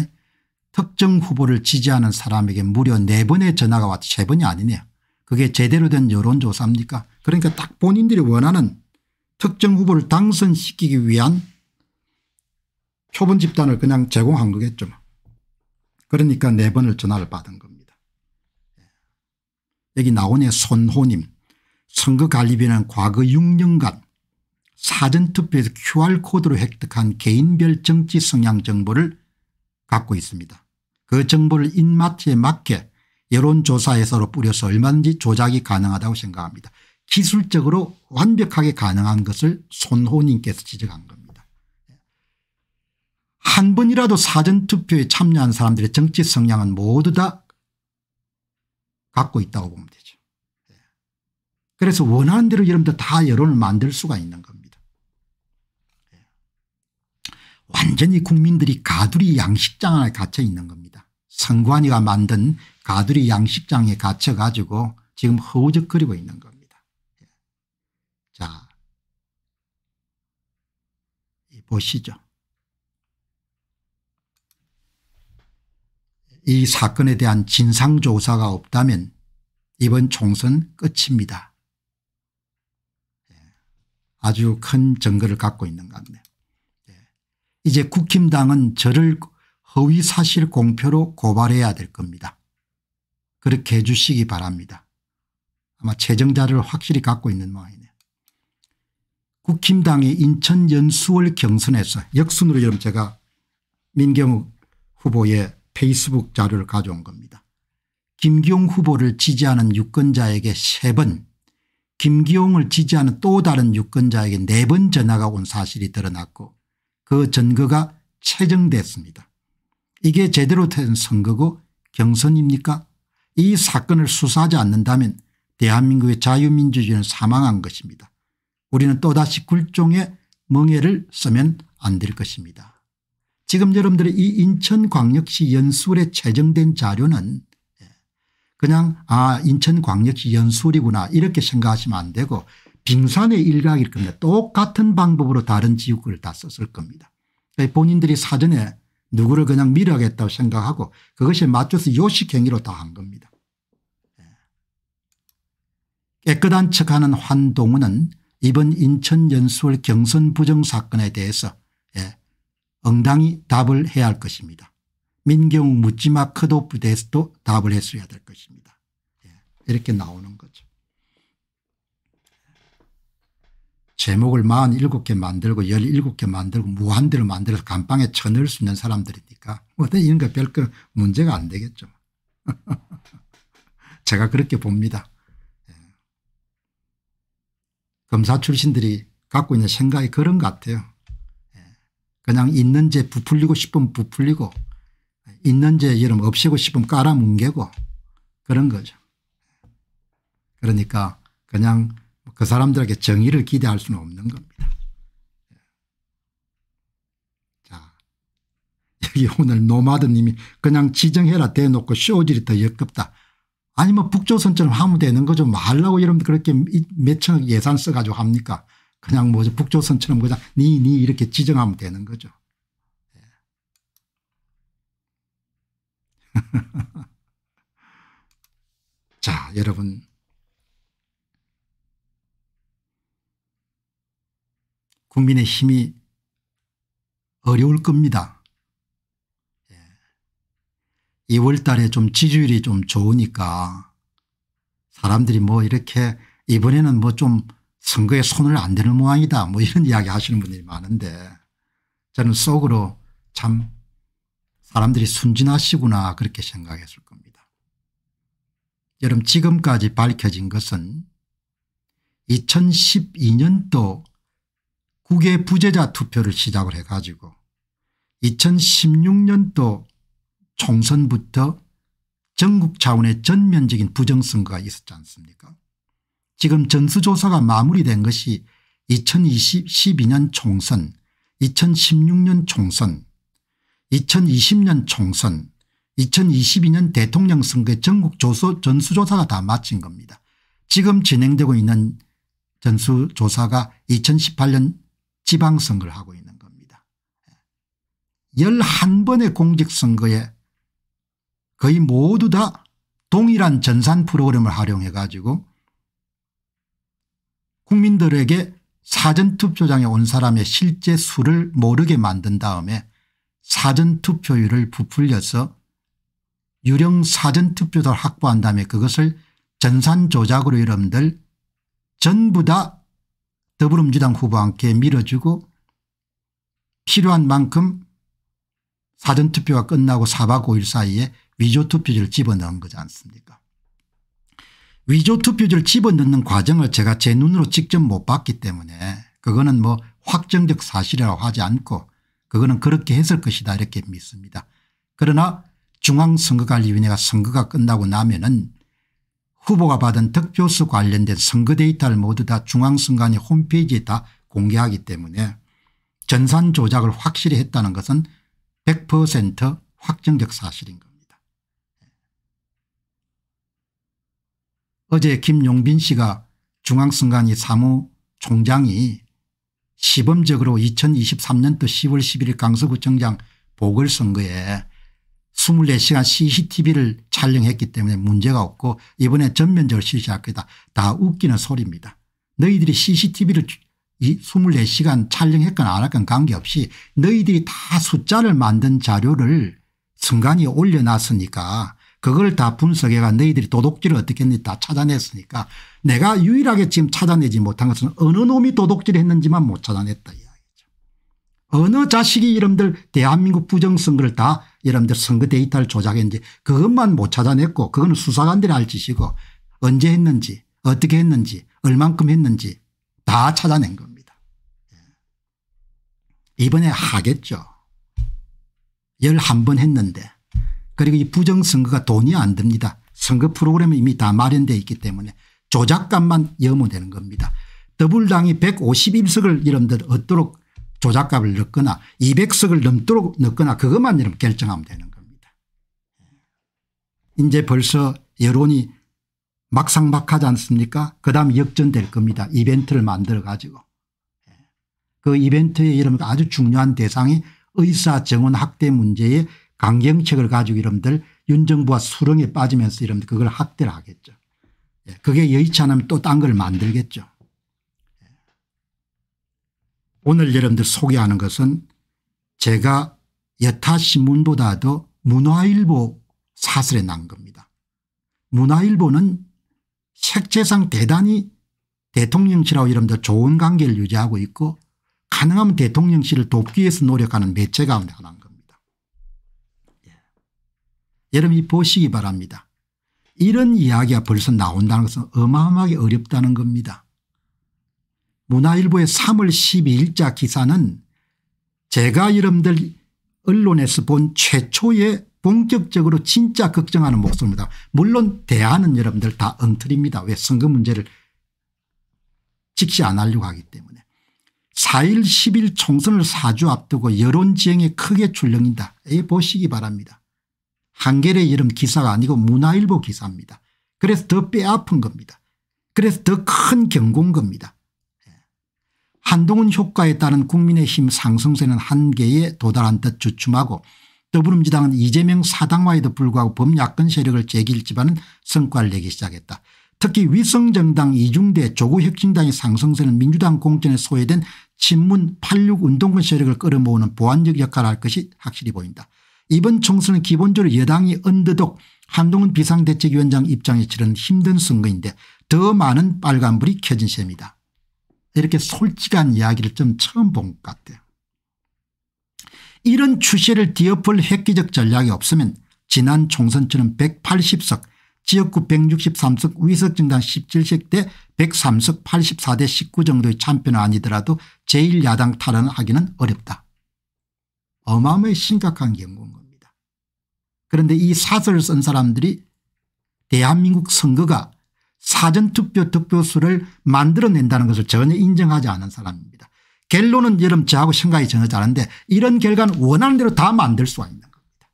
특정 후보를 지지하는 사람에게 무려 4번의 전화가 왔지 3번이 아니네요. 그게 제대로 된 여론조사입니까 그러니까 딱 본인들이 원하는 특정 후보를 당선시키기 위한 표본 집단을 그냥 제공한 거겠죠. 그러니까 4번을 전화를 받은 겁니다. 여기 나오네 손호님 선거관리비는 과거 6년간 사전투표에서 QR코드로 획득한 개인별 정치 성향 정보를 갖고 있습니다. 그 정보를 인마트에 맞게 여론조사에서로 뿌려서 얼마든지 조작이 가능하다고 생각합니다. 기술적으로 완벽하게 가능한 것을 손호님께서 지적한 겁니다. 한 번이라도 사전투표에 참여한 사람들의 정치 성향은 모두 다 갖고 있다고 보면 되죠. 예. 그래서 원하는 대로 여러분들 다 여론을 만들 수가 있는 겁니다. 예. 완전히 국민들이 가두리 양식장 안에 갇혀 있는 겁니다. 선관위가 만든 가두리 양식장에 갇혀 가지고 지금 허우적거리고 있는 겁니다. 예. 자 보시죠. 이 사건에 대한 진상조사가 없다면 이번 총선 끝입니다. 예. 아주 큰 증거를 갖고 있는 겁니다. 예. 이제 국힘당은 저를 허위사실 공표로 고발해야 될 겁니다. 그렇게 해 주시기 바랍니다. 아마 최정자를 확실히 갖고 있는 모양이네요. 국힘당이 인천 연수월 경선에서 역순으로 여러분 제가 민경욱 후보의 페이스북 자료를 가져온 겁니다. 김기용 후보를 지지하는 유권자에게 세번 김기용을 지지하는 또 다른 유권자에게 네 번 전화가 온 사실이 드러났고 그 전거가 채정됐습니다. 이게 제대로 된 선거고 경선입니까 이 사건을 수사하지 않는다면 대한민국의 자유민주주의는 사망한 것입니다. 우리는 또다시 굴종의 멍해를 쓰면 안 될 것입니다. 지금 여러분들의 이 인천광역시 연수에 채정된 자료는 예, 그냥 아 인천광역시 연수이구나 이렇게 생각하시면 안 되고 빙산의 일각일 겁니다. 똑같은 방법으로 다른 지역을 다 썼을 겁니다. 예, 본인들이 사전에 누구를 그냥 밀어야겠다고 생각하고 그것에 맞춰서 요식행위로 다 한 겁니다. 예. 깨끗한 척하는 환동우는 이번 인천 연수월 경선 부정 사건에 대해서 예, 응당히 답을 해야 할 것입니다. 민경욱 묻지마 컷오프 데스도 답을 했어야 될 것입니다. 예, 이렇게 나오는 거죠. 제목을 47개 만들고 17개 만들고 무한대로 만들어서 감방에 쳐넣을 수 있는 사람들이니까 뭐 이런 거 별거 문제가 안 되겠죠. 제가 그렇게 봅니다. 예. 검사 출신들이 갖고 있는 생각이 그런 같아요. 그냥 있는 죄 부풀리고 싶으면 부풀리고 있는 죄 여러분 없애고 싶으면 깔아뭉개고 그런 거죠. 그러니까 그냥 그 사람들에게 정의를 기대할 수는 없는 겁니다. 자 여기 오늘 노마드님이 그냥 지정해라 대놓고 쇼질이 더 역겹다. 아니면 뭐 북조선처럼 하면 되는 거죠. 말라고 뭐 여러분들 그렇게 몇천억 예산 써가지고 합니까? 그냥 뭐 북조선처럼 그냥 니니 니 이렇게 지정하면 되는 거죠. 예. 자 여러분 국민의 힘이 어려울 겁니다. 2월 예. 달에 좀 지지율이 좀 좋으니까 사람들이 뭐 이렇게 이번에는 뭐좀 선거에 손을 안 대는 모양이다 뭐 이런 이야기 하시는 분들이 많은데 저는 속으로 참 사람들이 순진하시구나 그렇게 생각했을 겁니다. 여러분 지금까지 밝혀진 것은 2012년도 국외 부재자 투표를 시작을 해가지고 2016년도 총선부터 전국 차원의 전면적인 부정선거가 있었지 않습니까 지금 전수조사가 마무리된 것이 2012년 총선, 2016년 총선, 2020년 총선, 2022년 대통령 선거의 전국 조서 전수조사가 다 마친 겁니다. 지금 진행되고 있는 전수조사가 2018년 지방선거를 하고 있는 겁니다. 11번의 공직선거에 거의 모두 다 동일한 전산 프로그램을 활용해 가지고 국민들에게 사전투표장에 온 사람의 실제 수를 모르게 만든 다음에 사전투표율을 부풀려서 유령 사전투표를 확보한 다음에 그것을 전산조작으로 여러분들 전부 다 더불어민주당 후보와 함께 밀어주고 필요한 만큼 사전투표가 끝나고 4박 5일 사이에 위조투표지를 집어넣은 거지 않습니까 위조 투표지를 집어넣는 과정을 제가 제 눈으로 직접 못 봤기 때문에 그거는 뭐 확정적 사실이라고 하지 않고 그거는 그렇게 했을 것이다 이렇게 믿습니다. 그러나 중앙선거관리위원회가 선거가 끝나고 나면은 후보가 받은 득표수 관련된 선거 데이터를 모두 다 중앙선관위 홈페이지에 다 공개하기 때문에 전산 조작을 확실히 했다는 것은 100% 확정적 사실인 것. 어제 김용빈 씨가 중앙선관위 사무총장이 시범적으로 2023년도 10월 11일 강서구청장 보궐선거에 24시간 CCTV를 촬영했기 때문에 문제가 없고 이번에 전면적으로 실시할 거다. 다 웃기는 소리입니다. 너희들이 CCTV를 24시간 촬영했건 안 했건 관계없이 너희들이 다 숫자를 만든 자료를 순간이 올려놨으니까 그걸 다 분석해가 너희들이 도둑질을 어떻게 했는지 다 찾아냈으니까 내가 유일하게 지금 찾아내지 못한 것은 어느 놈이 도둑질을 했는지만 못 찾아냈다 이야기죠. 어느 자식이 여러분들 대한민국 부정선거를 다여러분들 선거 데이터를 조작했는지 그것만 못 찾아냈고 그건 수사관들이 할 짓이고 언제 했는지 어떻게 했는지 얼만큼 했는지 다 찾아낸 겁니다. 예. 이번에 하겠죠. 11번 했는데 그리고 이 부정선거가 돈이 안 듭니다. 선거 프로그램이 이미 다 마련되어 있기 때문에 조작값만 염원되는 겁니다. 더불당이 151석을 이름들 얻도록 조작값을 넣거나 200석을 넘도록 넣거나 그것만 이름 결정하면 되는 겁니다. 이제 벌써 여론이 막상막하지 않습니까 그다음 역전될 겁니다. 이벤트를 만들어 가지고. 그 이벤트의 이름 아주 중요한 대상이 의사 정원 학대 문제의 강경책을 가지고 이름들 윤정부와 수렁에 빠지면서 이름들 그걸 학대를 하겠죠. 예, 그게 여의치 않으면 또 딴 걸 만들겠죠. 예. 오늘 여러분들 소개하는 것은 제가 여타 신문보다도 문화일보 사슬에난 겁니다. 문화일보는 색채상 대단히 대통령실하고 여러분들 좋은 관계를 유지하고 있고 가능하면 대통령실을 돕기 위해서 노력하는 매체 가운데 하나입니다. 여러분이 보시기 바랍니다. 이런 이야기가 벌써 나온다는 것은 어마어마하게 어렵다는 겁니다. 문화일보의 3월 12일자 기사는 제가 여러분들 언론에서 본 최초의 본격적으로 진짜 걱정하는 목소리입니다. 물론 대안은 여러분들 다 엉터리입니다. 왜 선거 문제를 직시 안 하려고 하기 때문에. 4일 1 총선을 사주 앞두고 여론지형에 크게 출렁인다. 이 예, 보시기 바랍니다. 한겨레 이런 기사가 아니고 문화일보 기사입니다. 그래서 더 빼앗은 겁니다. 그래서 더 큰 경고인 겁니다. 예. 한동훈 효과에 따른 국민의힘 상승세는 한계에 도달한 듯 주춤하고 더불어민주당은 이재명 사당화에도 불구하고 범야권 세력을 제길했지만은 성과를 내기 시작했다. 특히 위성정당 이중대 조국혁신당의 상승세는 민주당 공천에 소외된 친문 86 운동권 세력을 끌어모으는 보완적 역할을 할 것이 확실히 보인다. 이번 총선은 기본적으로 여당이 언더독 한동훈 비상대책위원장 입장에 치른 힘든 선거인데 더 많은 빨간불이 켜진 셈이다. 이렇게 솔직한 이야기를 좀 처음 본 것 같아요. 이런 추세를 뒤엎을 획기적 전략이 없으면 지난 총선처럼 180석 지역구 163석 위석증당 17석 대 103석 84대 19 정도의 참패는 아니더라도 제1야당 탈환하기는 어렵다. 어마어마히 심각한 경우인 거 그런데 이 사설을 쓴 사람들이 대한민국 선거가 사전투표 득표수를 만들어낸다는 것을 전혀 인정하지 않은 사람입니다. 결론은 여러분 저하고 생각이 전혀 다른데 이런 결과는 원하는 대로 다 만들 수가 있는 겁니다.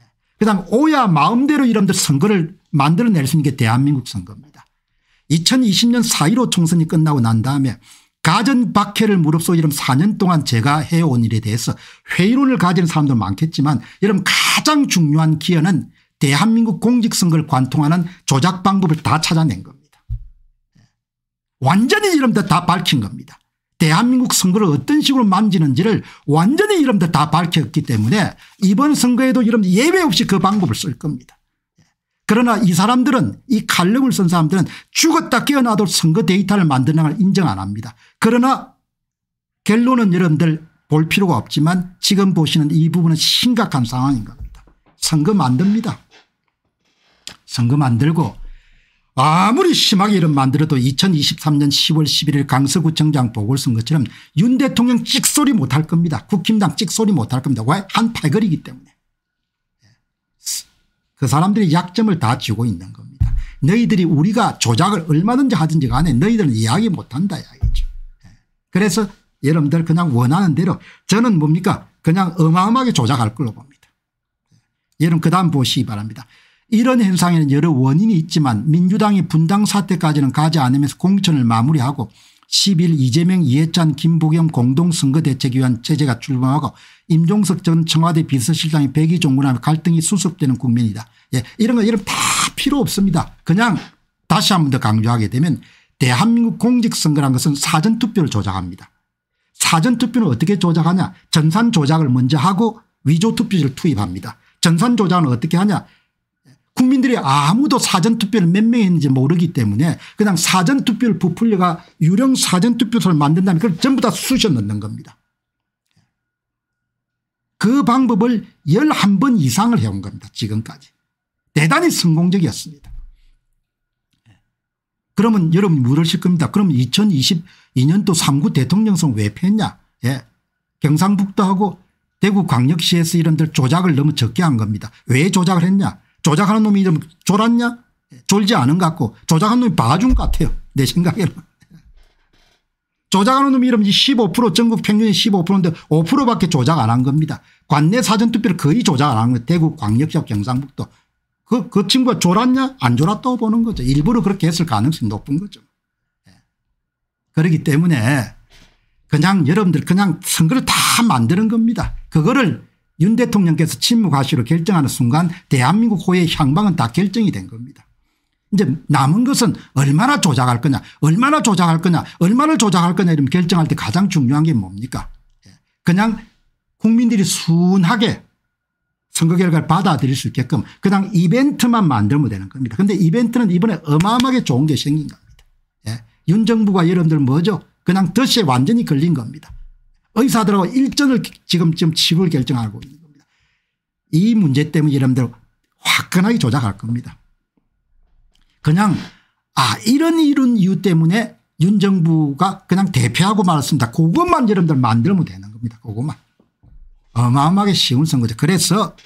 예. 그 다음 오야 마음대로 여러들 선거를 만들어낼 수 있는 게 대한민국 선거입니다. 2020년 4.15 총선이 끝나고 난 다음에 가전 박해를 무릅쓰고 이런 4년 동안 제가 해온 일에 대해서 회의론을 가진 사람도 많겠지만 여러분 가장 중요한 기여는 대한민국 공직선거를 관통하는 조작 방법을 다 찾아낸 겁니다. 완전히 이름들 다 밝힌 겁니다. 대한민국 선거를 어떤 식으로 만지는지를 완전히 이름들 다 밝혔기 때문에 이번 선거에도 여러분 예외 없이 그 방법을 쓸 겁니다. 그러나 이 사람들은 이 칼럼을 쓴 사람들은 죽었다 깨어나도 선거 데이터를 만드는 걸 인정 안 합니다. 그러나 결론은 여러분들 볼 필요가 없지만 지금 보시는 이 부분은 심각한 상황인 겁니다. 선거 만듭니다. 선거 만들고 아무리 심하게 이름 만들어도 2023년 10월 11일 강서구청장 보궐선것처럼윤 대통령 찍소리 못할 겁니다. 국힘당 찍소리 못할 겁니다. 왜? 한팔거리기 때문에. 그 사람들이 약점을 다 쥐고 있는 겁니다. 너희들이 우리가 조작을 얼마든지 하든지 간에 너희들은 이야기 못한다 이야기죠. 예. 그래서 여러분들 그냥 원하는 대로 저는 뭡니까 그냥 어마어마하게 조작할 걸로 봅니다. 예. 여러분 그 다음 보시기 바랍니다. 이런 현상에는 여러 원인이 있지만 민주당이 분당 사태까지는 가지 않으면서 공천을 마무리하고 10일 이재명 이해찬 김부겸 공동선거대책위원 체제가 출범하고 임종석 전 청와대 비서실장이 백의 종군하며 갈등이 수습되는 국면이다. 예, 이런 거 이런 다 필요 없습니다. 그냥 다시 한 번 더 강조하게 되면 대한민국 공직선거란 것은 사전투표를 조작합니다. 사전투표는 어떻게 조작하냐 전산조작을 먼저 하고 위조투표지를 투입합니다. 전산조작은 어떻게 하냐 국민들이 아무도 사전투표를 몇 명 했는지 모르기 때문에 그냥 사전투표를 부풀려가 유령 사전투표소를 만든다면 그걸 전부 다 쑤셔 넣는 겁니다. 그 방법을 11번 이상을 해온 겁니다. 지금까지. 대단히 성공적이었습니다. 그러면 여러분 물으실 겁니다. 그럼 2022년도 3구 대통령 선왜 폈냐 예. 경상북도하고 대구 광역시에서 이런 들 조작을 너무 적게 한 겁니다. 왜 조작을 했냐. 조작하는 놈이 이러면 졸았냐? 졸지 않은 것 같고 조작하는 놈이 봐준 것 같아요. 내 생각에는. 조작하는 놈이 이러면 15% 전국 평균이 15%인데 5%밖에 조작 안 한 겁니다. 관내 사전투표를 거의 조작 안 한 거예요. 대구 광역시하 경상북도. 그, 그 친구가 졸았냐? 안 졸았다고 보는 거죠. 일부러 그렇게 했을 가능성이 높은 거죠. 예. 그렇기 때문에 그냥 여러분들 그냥 선거를 다 만드는 겁니다. 그거를 윤 대통령께서 침묵하시로 결정하는 순간 대한민국 호의 향방은 다 결정이 된 겁니다. 이제 남은 것은 얼마나 조작할 거냐 얼마나 조작할 거냐 얼마나 조작할 거냐 이러면 결정할 때 가장 중요한 게 뭡니까 예, 그냥 국민들이 순하게 선거 결과를 받아들일 수 있게끔 그냥 이벤트만 만들면 되는 겁니다. 그런데 이벤트는 이번에 어마어마하게 좋은 게 생긴 겁니다. 예, 윤 정부가 여러분들 뭐죠 그냥 덫에 완전히 걸린 겁니다. 의사들하고 일정을 지금 지금 칩을 결정하고 있는 겁니다. 이 문제 때문에 여러분들 화끈하게 조작할 겁니다. 그냥 아 이런 이런 이유 때문에 윤 정부가 그냥 대표하고 말았습니다. 그것만 여러분들 만들면 되는 겁니다. 그것만. 어마어마하게 쉬운 선거죠. 그래서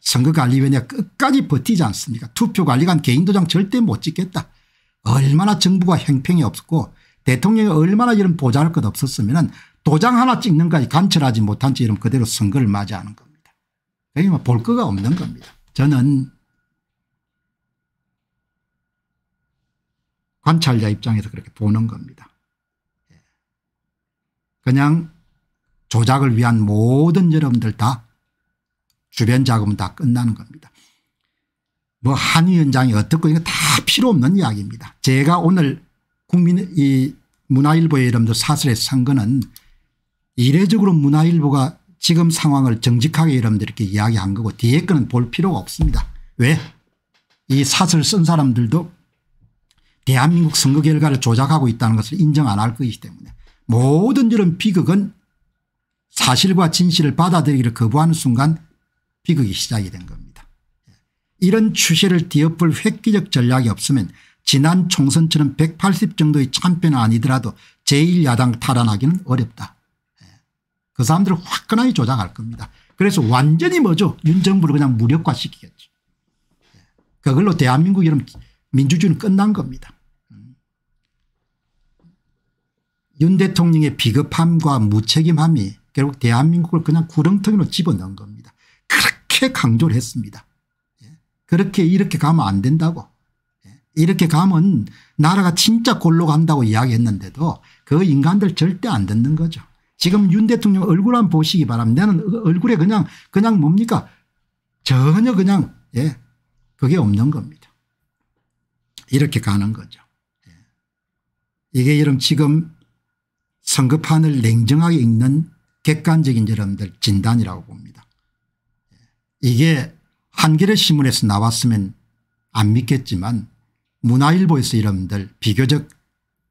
선거관리위원회가 끝까지 버티지 않습니까 투표관리관 개인도장 절대 못 찍겠다. 얼마나 정부가 행평이 없고 대통령이 얼마나 이런 보잘것 없었으면 도장 하나 찍는까지 관철하지 못한 채 이름 그대로 선거를 맞이하는 겁니다. 그러니까 볼 거가 없는 겁니다. 저는 관찰자 입장에서 그렇게 보는 겁니다. 예. 그냥 조작을 위한 모든 여러분들 다 주변 자금은 다 끝나는 겁니다. 뭐한 위원장이 어떻고 이거 다 필요 없는 이야기입니다. 제가 오늘 국민 이 문화일보의 이름도 사설에서 거는 이례적으로 문화일보가 지금 상황을 정직하게 여러분들 이게 이야기한 거고 뒤에 거는 볼 필요가 없습니다. 왜? 이 사설 쓴 사람들도 대한민국 선거 결과를 조작하고 있다는 것을 인정 안 할 것이기 때문에 모든 이런 비극은 사실과 진실을 받아들이기를 거부하는 순간 비극이 시작이 된 겁니다. 이런 추세를 뒤엎을 획기적 전략이 없으면 지난 총선처럼 180 정도의 참패는 아니더라도 제1야당 탈환하기는 어렵다. 그 사람들을 화끈하게 조장할 겁니다. 그래서 완전히 뭐죠 윤 정부를 그냥 무력화시키겠죠. 예. 그걸로 대한민국 이런 민주주의는 끝난 겁니다. 음. 윤 대통령의 비겁함과 무책임함이 결국 대한민국을 그냥 구렁텅이로 집어넣은 겁니다. 그렇게 강조를 했습니다. 예. 그렇게 이렇게 가면 안 된다고. 예. 이렇게 가면 나라가 진짜 골로 간다고 이야기했는데도 그 인간들 절대 안 듣는 거죠. 지금 윤 대통령 얼굴 한번 보시기 바랍니다. 는 얼굴에 그냥 그냥 뭡니까 전혀 그냥 예 그게 없는 겁니다. 이렇게 가는 거죠. 예. 이게 여러 지금 선거판을 냉정하게 읽는 객관적인 여러분들 진단이라고 봅니다. 예. 이게 한겨레 신문에서 나왔으면 안 믿겠지만 문화일보에서 여러분들 비교적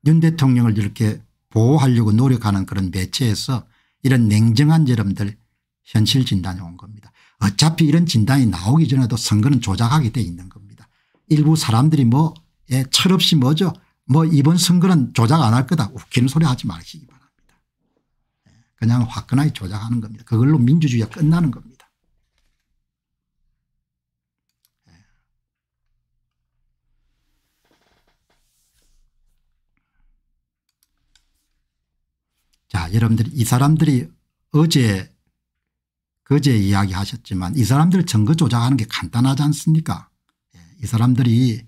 윤 대통령을 이렇게 보호하려고 노력하는 그런 매체에서 이런 냉정한 여러분들 현실 진단이 온 겁니다. 어차피 이런 진단이 나오기 전에도 선거는 조작하게 돼 있는 겁니다. 일부 사람들이 뭐 예, 철없이 뭐죠 뭐 이번 선거는 조작 안 할 거다 웃기는 소리 하지 마시기 바랍니다. 예, 그냥 화끈하게 조작하는 겁니다. 그걸로 민주주의가 끝나는 겁니다. 여러분들 이 사람들이 어제 그제 이야기 하셨지만 이 사람들 증거 조작하는 게 간단하지 않습니까 예, 이 사람들이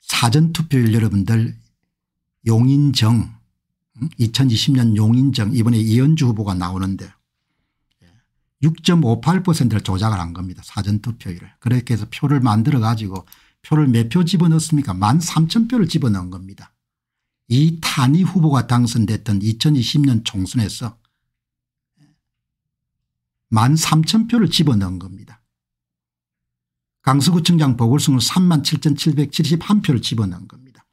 사전투표율 여러분들 용인정 2020년 음, 용인정 이번에 이현주 후보가 나오는데 6.58%를 예, 조작을 한 겁니다. 사전투표율을. 그렇게 해서 표를 만들어 가지고 표를 몇 표 집어넣습니까 만 3천 표를 집어넣은 겁니다. 이 탄이 후보가 당선됐던 2020년 총선에서 1만 3천 표를 집어넣은 겁니다. 강서구청장 보궐선거 3만 7,771표를 집어넣은 겁니다.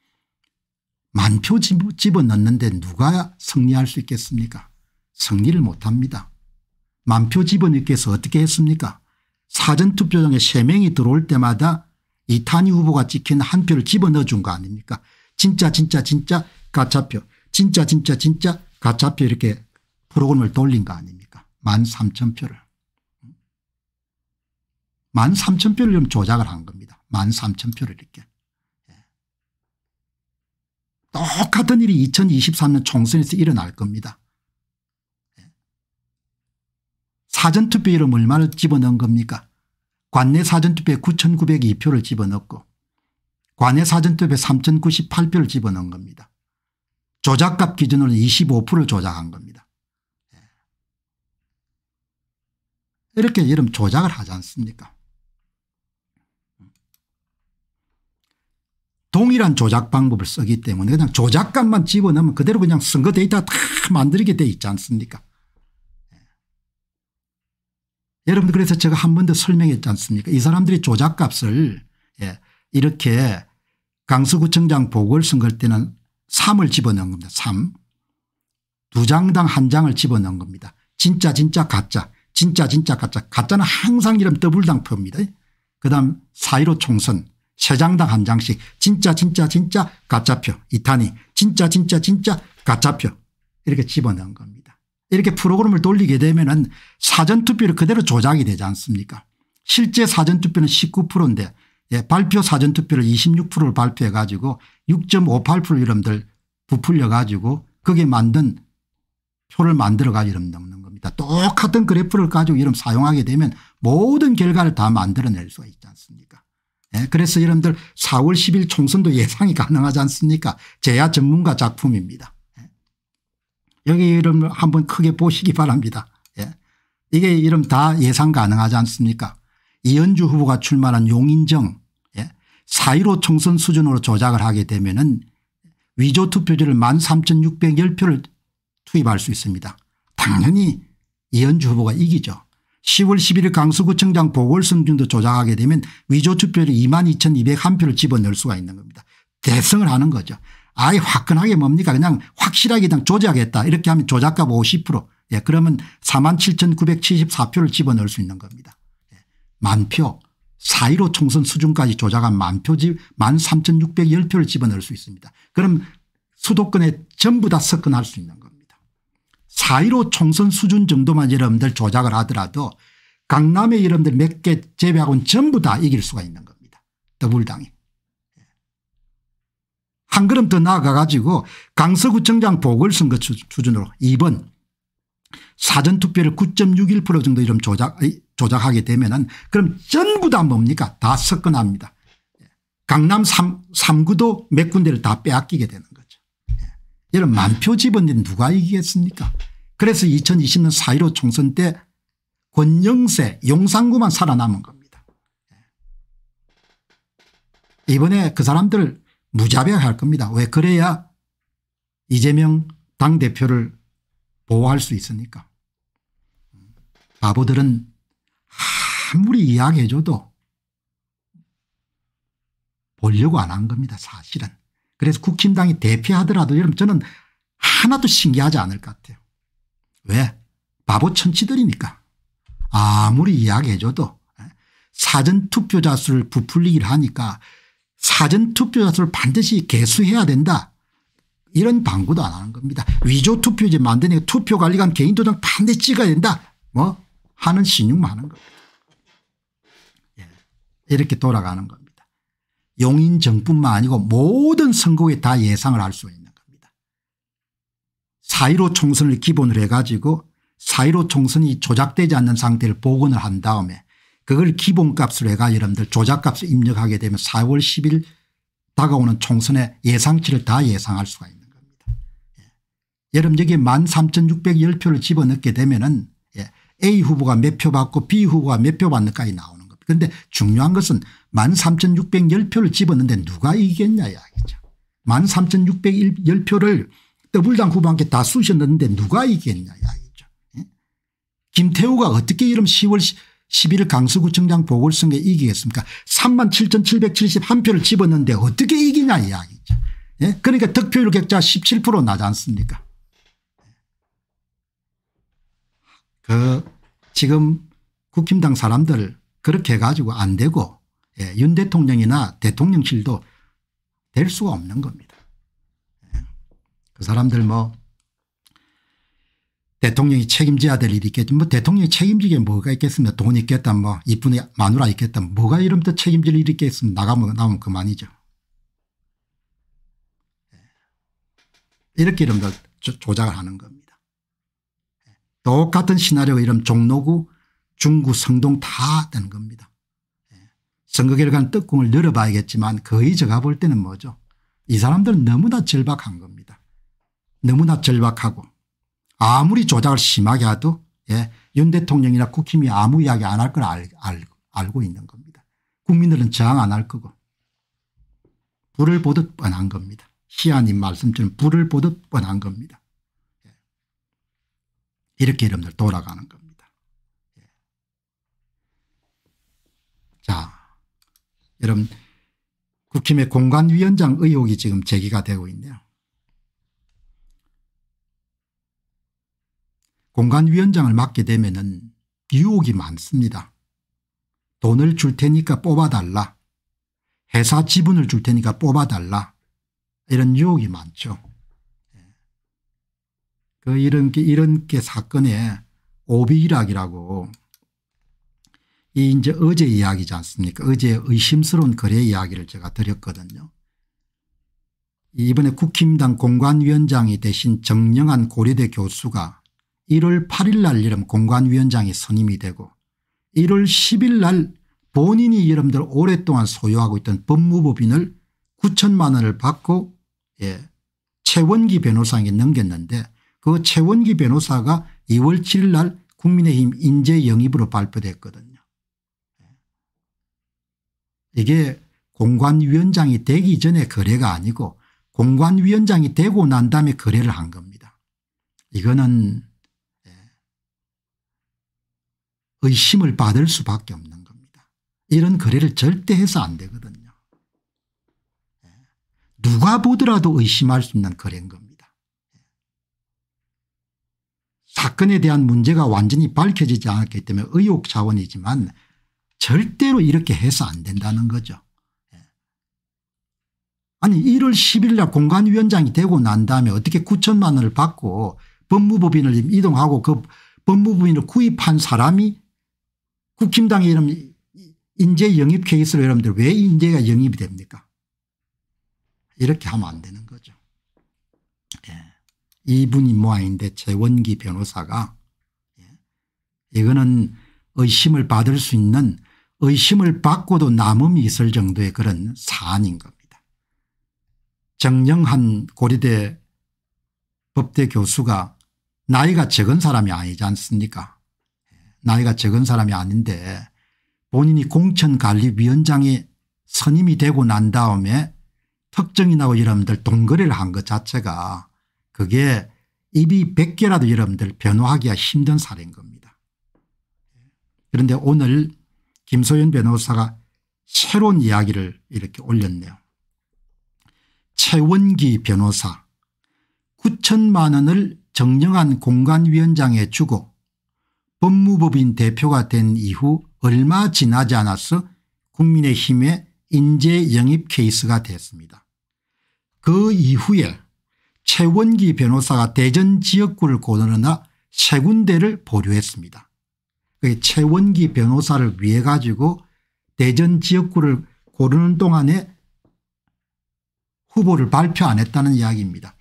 만표 집어넣는데 누가 승리할 수 있겠습니까 승리를 못합니다. 만표 집어넣기 위해서 어떻게 했습니까 사전투표장에 3명이 들어올 때마다 이탄희 후보가 찍힌 한 표를 집어넣어 준 거 아닙니까 진짜 진짜 진짜 가짜표 진짜 진짜 진짜 가짜표 이렇게 프로그램을 돌린 거 아닙니까 13,000표를 13,000표를 조작을 한 겁니다 13,000표를 이렇게 예. 똑같은 일이 2023년 총선에서 일어날 겁니다. 예. 사전투표 이름 얼마를 집어넣은 겁니까? 관내 사전투표에 9,902표를 집어넣고 관해사전법의 3098표를 집어넣은 겁니다. 조작값 기준으로 25%를 조작한 겁니다. 예. 이렇게 이름 조작을 하지 않습니까 동일한 조작 방법을 쓰기 때문에 그냥 조작값만 집어넣으면 그대로 그냥 선거 데이터 다 만들게 돼 있지 않습니까 예. 여러분 그래서 제가 한 번 더 설명했지 않습니까 이 사람들이 조작값을 이렇게 강서구청장 보궐선거 때는 3을 집어넣은 겁니다. 3. 두 장당 한 장을 집어넣은 겁니다. 진짜 진짜 가짜 진짜 진짜 가짜 가짜는 항상 이름 더블당표입니다. 그다음 4.15 총선 세 장당 한 장씩 진짜 진짜 진짜 가짜표 이탄이 진짜 진짜 진짜 가짜표 이렇게 집어넣은 겁니다. 이렇게 프로그램을 돌리게 되면 은 사전투표를 그대로 조작이 되지 않습니까 실제 사전투표는 19%인데 예, 발표 사전투표를 26%를 발표해 가지고 6.58% 이름들 부풀려 가지고 그게 만든 표를 만들어 가지고 이름 넣는 겁니다. 똑같은 그래프를 가지고 이름 사용하게 되면 모든 결과를 다 만들어낼 수가 있지 않습니까 예, 그래서 여러분들 4월 10일 총선도 예상이 가능하지 않습니까 제야 전문가 작품입니다. 예. 여기 이름 을 한번 크게 보시기 바랍니다. 예. 이게 이름 다 예상 가능하지 않습니까 이현주 후보가 출마한 용인정 예? 4.15 총선 수준으로 조작을 하게 되면 은 위조 투표지를 13,610표를 투입할 수 있습니다. 당연히 이현주 후보가 이기죠. 10월 11일 강서구청장 보궐선준도 조작하게 되면 위조 투표를 22,201표를 집어넣을 수가 있는 겁니다. 대승을 하는 거죠. 아예 화끈하게 뭡니까 그냥 확실하게 그냥 조작했다 이렇게 하면 조작값 50% 뭐 예, 그러면 47,974표를 집어넣을 수 있는 겁니다. 만표 4.15 총선 수준까지 조작한 만표지 13,610표를 집어넣을 수 있습니다. 그럼 수도권에 전부 다 석권할 수 있는 겁니다. 4.15 총선 수준 정도만 여러분들 조작을 하더라도 강남의 여러분들 몇개 제외하고는 전부 다 이길 수가 있는 겁니다. 더불당이. 한 걸음 더 나아가 가지고 강서구청장 보궐선거 수준으로 2번 사전투표를 9.61% 정도 이런 조작 조작하게 되면은 그럼 전부 다 뭡니까 다 석권합니다. 예. 강남 3, 3구도 몇 군데를 다 빼앗기게 되는 거죠. 이런 예. 만표 집은 누가 이기겠습니까 그래서 2020년 4.15 총선 때 권영세 용산구만 살아남은 겁니다. 예. 이번에 그 사람들 을무자비하게할 겁니다. 왜 그래야 이재명 당대표를 보호할 수 있으니까. 음. 바보들은 아무리 이야기해줘도 보려고 안 한 겁니다 사실은. 그래서 국힘당이 대표하더라도 여러분 저는 하나도 신기하지 않을 것 같아요. 왜? 바보 천치들이니까. 아무리 이야기해줘도 예? 사전투표자 수를 부풀리기를 하니까 사전투표자 수를 반드시 개수해야 된다. 이런 방구도 안 하는 겁니다. 위조 투표제 만드니까 투표관리관 개인도장 반드시 찍어야 된다. 뭐 하는 신용많은 겁니다. 예. 이렇게 돌아가는 겁니다. 용인정뿐만 아니고 모든 선거에 다 예상을 할 수 있는 겁니다. 4.15 총선을 기본으로 해가지고 4.15 총선이 조작되지 않는 상태를 복원을 한 다음에 그걸 기본값으로 해가 여러분들 조작값을 입력하게 되면 4월 10일 다가오는 총선의 예상치를 다 예상할 수가 있는 겁니다. 예. 여러분 여기 13,610표를 집어넣게 되면 은 A 후보가 몇 표 받고 B 후보가 몇 표 받는까지 나오는 겁니다. 그런데 중요한 것은 13,610표를 집었는데 누가 이겼냐 이야기죠. 13,610표를 더블당 후보한테 다 쑤셨는데 누가 이겼냐 이야기죠. 예? 김태우가 어떻게 이름 10월 11일 강서구청장 보궐선거에 이기겠습니까 37,771표를 집었는데 어떻게 이기냐 이야기죠. 예? 그러니까 득표율 격차 17% 나지 않습니까 그 지금 국힘당 사람들 그렇게 해가지고 안 되고 예, 윤 대통령이나 대통령실도 될 수가 없는 겁니다. 예. 그 사람들 뭐 대통령이 책임져야 될 일이 있겠지 뭐 대통령이 책임지게 뭐가 있겠습니까 돈 있겠다 뭐이쁜 마누라 있겠다 뭐가 이러면 책임질 일이 있겠습니까 나가면 나오면 그만이죠. 예. 이렇게 이러면 조작을 하는 겁니다. 똑같은 시나리오 이름 종로구 중구 성동 다 되는 겁니다. 선거 결과는 떡궁을 열어봐야겠지만 거의 제가 볼 때는 뭐죠 이 사람들은 너무나 절박한 겁니다. 너무나 절박하고 아무리 조작을 심하게 하도 예, 윤 대통령이나 국힘이 아무 이야기 안 할 걸 알고 있는 겁니다. 국민들은 저항 안 할 거고 불을 보듯 뻔한 겁니다. 시아님 말씀처럼 불을 보듯 뻔한 겁니다. 이렇게 여러분들 돌아가는 겁니다. 예. 자, 여러분 국힘의 공관위원장 의혹이 지금 제기가 되고 있네요. 공관위원장을 맡게 되면 유혹이 많습니다. 돈을 줄 테니까 뽑아달라. 회사 지분을 줄 테니까 뽑아달라. 이런 유혹이 많죠. 그 이런 게 이런 게사건의 오비락이라고 이 이제 어제 이야기지 않습니까? 어제 의심스러운 거래 이야기를 제가 드렸거든요. 이번에 국힘당 공관위원장이 대신 정령한 고려대 교수가 1월 8일 날 이름 공관위원장이 선임이 되고 1월 10일 날 본인이 여러분들 오랫동안 소유하고 있던 법무법인을 9천만 원을 받고 예, 최원기 변호사에게 넘겼는데 그 최원기 변호사가 2월 7일 날 국민의힘 인재 영입으로 발표됐거든요. 예. 이게 공관위원장이 되기 전에 거래가 아니고 공관위원장이 되고 난 다음에 거래를 한 겁니다. 이거는 예, 의심을 받을 수밖에 없는 겁니다. 이런 거래를 절대 해서 안 되거든요. 예. 누가 보더라도 의심할 수 있는 거래인 겁니다. 사건에 대한 문제가 완전히 밝혀지지 않았기 때문에 의혹 자원이지만 절대로 이렇게 해서 안 된다는 거죠. 예. 아니 1월 10일 날 공관위원장이 되고 난 다음에 어떻게 9천만 원을 받고 법무법인을 이동하고 그 법무법인을 구입한 사람이 국힘당의 이름 인재 영입 케이스로 여러분들 왜 인재가 영입이 됩니까 이렇게 하면 안 되는 거죠. 예. 이분이 모아인데 재원기 변호사가 예, 이거는 의심을 받을 수 있는 의심을 받고도 남음이 있을 정도의 그런 사안인 겁니다. 정영한 고려대 법대 교수가 나이가 적은 사람이 아니지 않습니까 예, 나이가 적은 사람이 아닌데 본인이 공천관리위원장에 선임이 되고 난 다음에 특정인하고 이러분들 동거래를 한 것 자체가 그게 입이 100개라도 여러분들 변호하기가 힘든 사례인 겁니다. 그런데 오늘 김소연 변호사가 새로운 이야기를 이렇게 올렸네요. 최원기 변호사 9천만 원을 정령한 공간위원장에 주고 법무법인 대표가 된 이후 얼마 지나지 않아서 국민의힘의 인재 영입 케이스가 됐습니다. 그 이후에 최원기 변호사가 대전 지역구를 고르느라 세 군데를 보류했습니다. 최원기 변호사를 위해 가지고 대전 지역구를 고르는 동안에 후보를 발표 안 했다는 이야기입니다.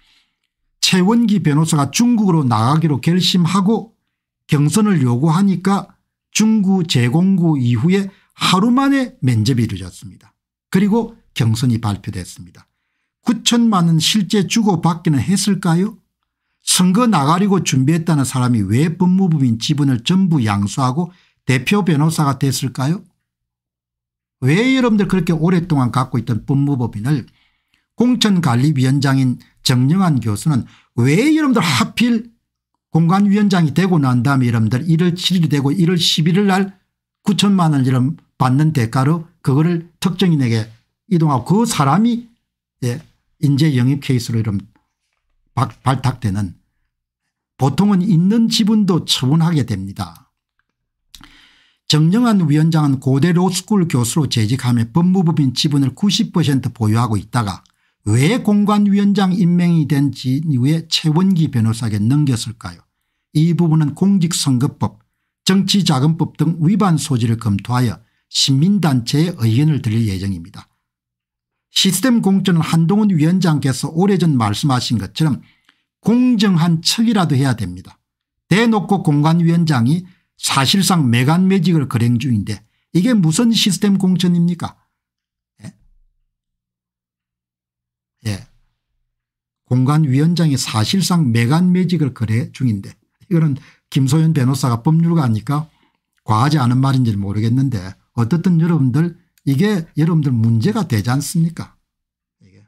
최원기 변호사가 중국으로 나가기로 결심하고 경선을 요구하니까 중국 제공구 이후에 하루 만에 면접이 이루어졌습니다. 그리고 경선이 발표됐습니다. 9천만 은 실제 주고받기는 했을까요? 선거 나가리고 준비했다는 사람이 왜 법무부인 지분을 전부 양수하고 대표 변호사가 됐을까요? 왜 여러분들 그렇게 오랫동안 갖고 있던 법무법인을 공천관리위원장인 정영환 교수는 왜 여러분들 하필 공관위원장이 되고 난 다음에 여러분들 1월 7일 되고 1월 11일 날 9천만 원을 여러분 받는 대가로 그거를 특정인에게 이동하고 그 사람이 예, 인재 영입 케이스로 이런 발탁되는 보통은 있는 지분도 처분하게 됩니다. 정영한 위원장은 고대 로스쿨 교수로 재직하며 법무법인 지분을 90% 보유하고 있다가 왜 공관위원장 임명이 된 지 이후에 최원기 변호사에게 넘겼을까요 이 부분은 공직선거법 정치자금법 등 위반 소지를 검토하여 시민단체의 의견을 드릴 예정입니다. 시스템 공천은 한동훈 위원장께서 오래전 말씀하신 것처럼 공정한 척이라도 해야 됩니다. 대놓고 공관위원장이 사실상 매간매직을 거행 중인데 이게 무슨 시스템 공천입니까 예. 예. 공관위원장이 사실상 매간매직을 거래 중인데 이거는 김소연 변호사가 법률가니까 과하지 않은 말인지 모르겠는데 어떻든 여러분들 이게 여러분들 문제가 되지 않습니까 이게.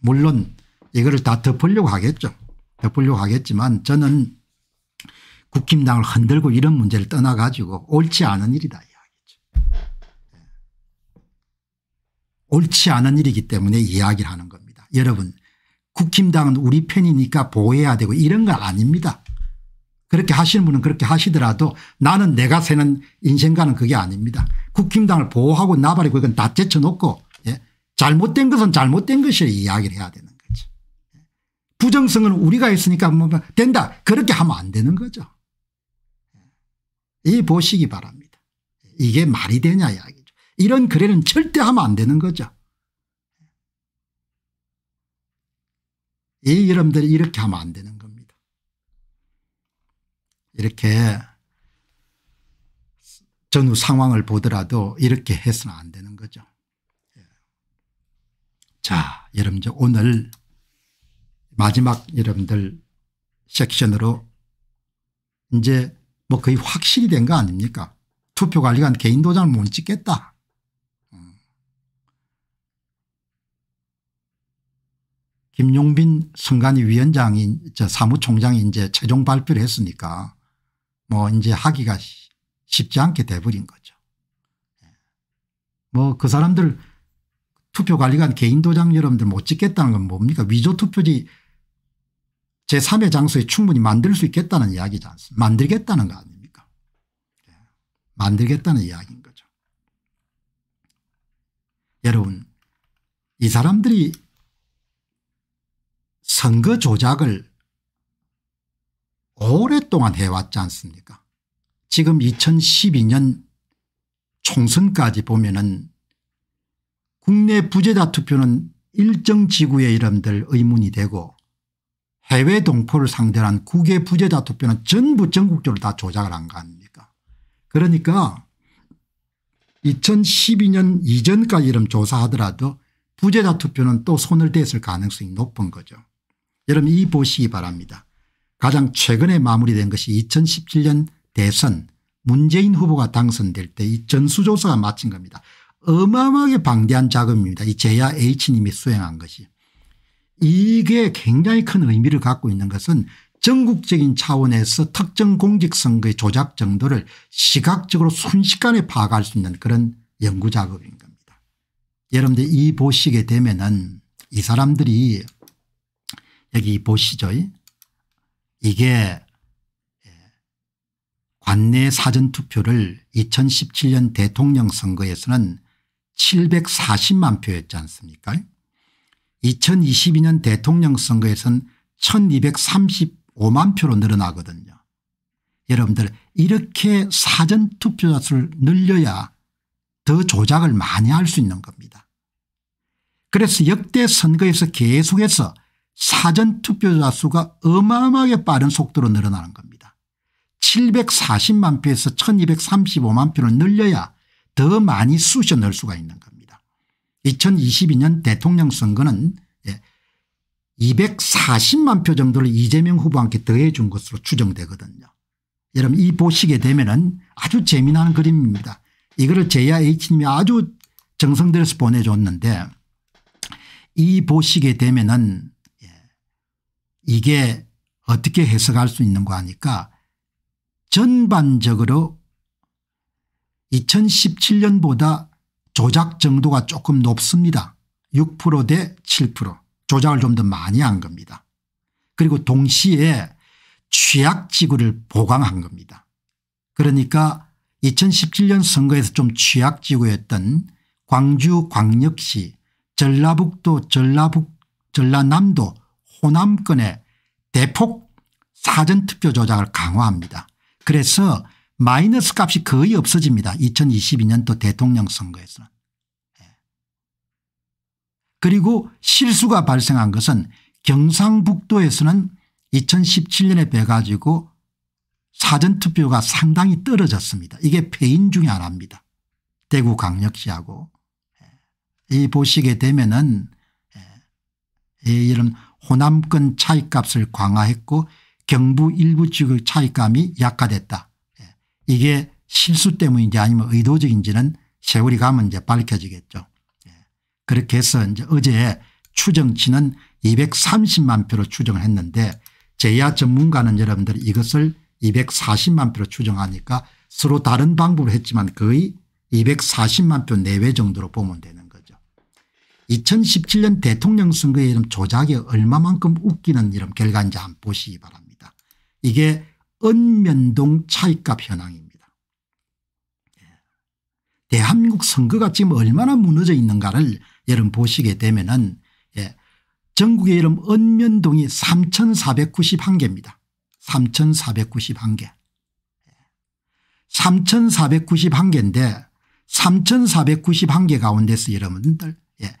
물론 이거를 다 덮으려고 하겠죠. 덮으려고 하겠지만 저는 국힘당을 흔들고 이런 문제를 떠나가지고 옳지 않은 일이다 이야기죠. 예. 옳지 않은 일이기 때문에 이야기를 하는 겁니다. 여러분 국힘당은 우리 편이니까 보호해야 되고 이런 거 아닙니다. 그렇게 하시는 분은 그렇게 하시더라도 나는 내가 세는 인생과는 그게 아닙니다. 국힘당을 보호하고 나발이고 이건 다 제쳐놓고 예? 잘못된 것은 잘못된 것을 이야기를 해야 되는 거죠. 부정성은 우리가 있으니까 뭐, 뭐 된다 그렇게 하면 안 되는 거죠. 예. 이 보시기 바랍니다. 이게 말이 되냐 이야기죠. 이런 글에는 절대 하면 안 되는 거죠. 이 여러분들이 이렇게 하면 안 되는 겁니다. 이렇게 전후 상황을 보더라도 이렇게 해서는 안 되는 거죠. 예. 자 여러분 오늘 마지막 여러분들 섹션으로 이제 뭐 거의 확실히 된 거 아닙니까 투표관리관 개인 도장을 못 찍겠다. 음. 김용빈 선관위 위원장이 사무총장이 이제 최종 발표를 했으니까 뭐 이제 하기가 쉽지 않게 돼버린 거죠. 예. 뭐그 사람들 투표관리관 개인 도장 여러분들 못 찍겠다는 건 뭡니까 위조 투표지 제3의 장소에 충분히 만들 수 있겠다는 이야기지 않습니까 만들겠다는 거 아닙니까 예. 만들겠다는 이야기인 거죠. 여러분 이 사람들이 선거 조작을 오랫동안 해왔지 않습니까 지금 2012년 총선까지 보면은 국내 부재자 투표는 일정 지구의 이름들 의문이 되고 해외 동포를 상대로 한 국외 부재자 투표는 전부 전국적으로 다 조작을 한 거 아닙니까 그러니까 2012년 이전까지 이름 조사하더라도 부재자 투표는 또 손을 댔을 가능성이 높은 거죠. 여러분 이 보시기 바랍니다. 가장 최근에 마무리된 것이 2017년 대선 문재인 후보가 당선될 때 이 전수조사가 마친 겁니다. 어마어마하게 방대한 자금입니다. 이 제야 H님이 수행한 것이. 이게 굉장히 큰 의미를 갖고 있는 것은 전국적인 차원에서 특정 공직선거의 조작 정도를 시각적으로 순식간에 파악할 수 있는 그런 연구작업인 겁니다. 여러분들 이 보시게 되면 은이 사람들이 여기 보시죠. 이게 관내 사전투표를 2017년 대통령 선거에서는 740만 표였지 않습니까 2022년 대통령 선거에서는 1235만 표로 늘어나거든요. 여러분들 이렇게 사전투표자 수를 늘려야 더 조작을 많이 할 수 있는 겁니다. 그래서 역대 선거에서 계속해서 사전투표자 수가 어마어마하게 빠른 속도로 늘어나는 겁니다. 740만 표에서 1235만 표를 늘려야 더 많이 쑤셔 넣을 수가 있는 겁니다. 2022년 대통령 선거는 240만 예, 표 정도를 이재명 후보한테 더해 준 것으로 추정되거든요. 여러분 이 보시게 되면 은 아주 재미나 그림입니다. 이거를 제야 H님이 아주 정성들여서 보내줬는데 이 보시게 되면 은 예, 이게 어떻게 해석할 수 있는가 하니까 전반적으로 2017년보다 조작 정도가 조금 높습니다. 6%대 7% 조작을 좀 더 많이 한 겁니다. 그리고 동시에 취약지구를 보강한 겁니다. 그러니까 2017년 선거에서 좀 취약지구였던 광주 광역시 전라북도 전라북 전라남도 호남권에 대폭 사전투표 조작을 강화합니다. 그래서 마이너스 값이 거의 없어집니다. 2022년도 대통령 선거에서는. 예. 그리고 실수가 발생한 것은 경상북도에서는 2017년에 빼가지고 사전투표가 상당히 떨어졌습니다. 이게 폐인 중에 하나입니다. 대구 강력시하고 예. 이 보시게 되면은 예. 이런 호남권 차이값을 강화했고 경부 일부 지역의 차이감이 약화됐다. 예. 이게 실수 때문인지 아니면 의도적인지는 세월이 가면 이제 밝혀지겠죠. 예. 그렇게 해서 이제 어제 추정치는 230만 표로 추정을 했는데 제야 전문가는 여러분들이 것을 240만 표로 추정하니까 서로 다른 방법으로 했지만 거의 240만 표 내외 정도로 보면 되는 거죠. 2017년 대통령 선거에 이런 조작이 얼마만큼 웃기는 이런 결과인지 한번 보시기 바랍니다. 이게 읍면동 차익값 현황입니다. 예. 대한민국 선거가 지금 얼마나 무너져 있는가를 여러분 보시게 되면 은 예, 전국의 이름 읍면동이 3491개입니다. 3491개. 3491개인데 3491개 가운데서 여러분들 예,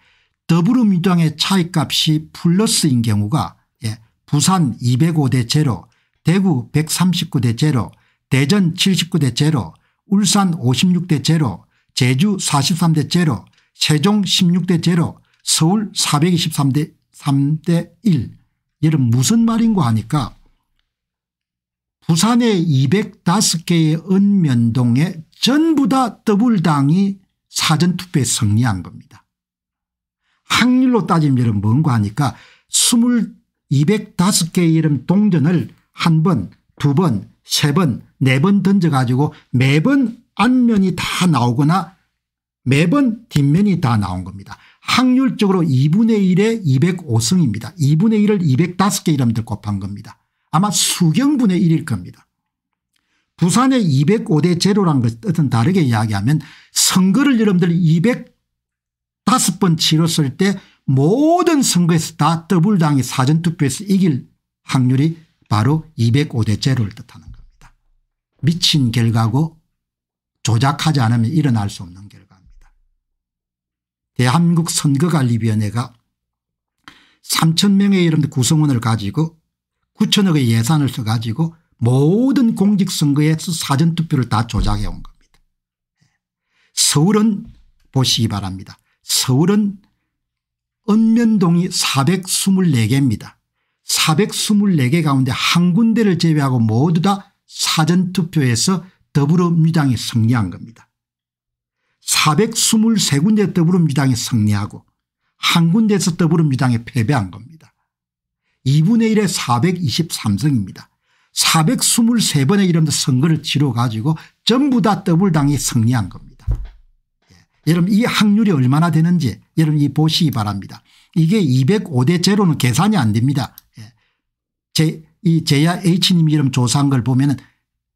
더불어민주당의 차익값이 플러스인 경우가 예, 부산 205대 제 대구 139대 제로 대전 79대 제로 울산 56대 제로 제주 43대 제로 세종 16대 제로 서울 423대 3대 1 이런 무슨 말인고 하니까 부산의 205개의 은면동에 전부 다더블당이 사전투표에 승리한 겁니다. 확률로 따지면 여러분 뭔가 하니까 2 0 205개의 이름 동전을 한 번, 두 번, 세 번, 네 번 던져가지고 매번 앞면이다 나오거나 매번 뒷면이 다 나온 겁니다. 확률적으로 2분의 1에 205승입니다. 2분의 1을 205개 이름들 곱한 겁니다. 아마 수경분의 1일 겁니다. 부산의 205대 제로란 것은 다르게 이야기하면 선거를 여러분들 205번 치렀을 때 모든 선거에서 다 더블당이 사전투표에서 이길 확률이 바로 205대 째로를 뜻하는 겁니다. 미친 결과고 조작하지 않으면 일어날 수 없는 결과입니다. 대한국 선거관리위원회가 3천명의 여러분들 구성원을 가지고 9천억의 예산을 써가지고 모든 공직선거에서 사전투표를 다 조작해 온 겁니다. 서울은 보시기 바랍니다. 서울은 읍면동이 424개입니다. 424개 가운데 한 군데를 제외하고 모두 다 사전투표에서 더불어민주당이 승리한 겁니다. 423군데 더불어민주당이 승리하고 한 군데에서 더불어민주당이 패배한 겁니다. 2분의 1의 423성입니다. 423번의 이런 름 선거를 치러가지고 전부 다 더불당이 승리한 겁니다. 예. 여러분 이 확률이 얼마나 되는지 여러분 이 보시기 바랍니다. 이게 205대 제로는 계산이 안 됩니다. 제, 이 제야 H님 이름 조사한 걸 보면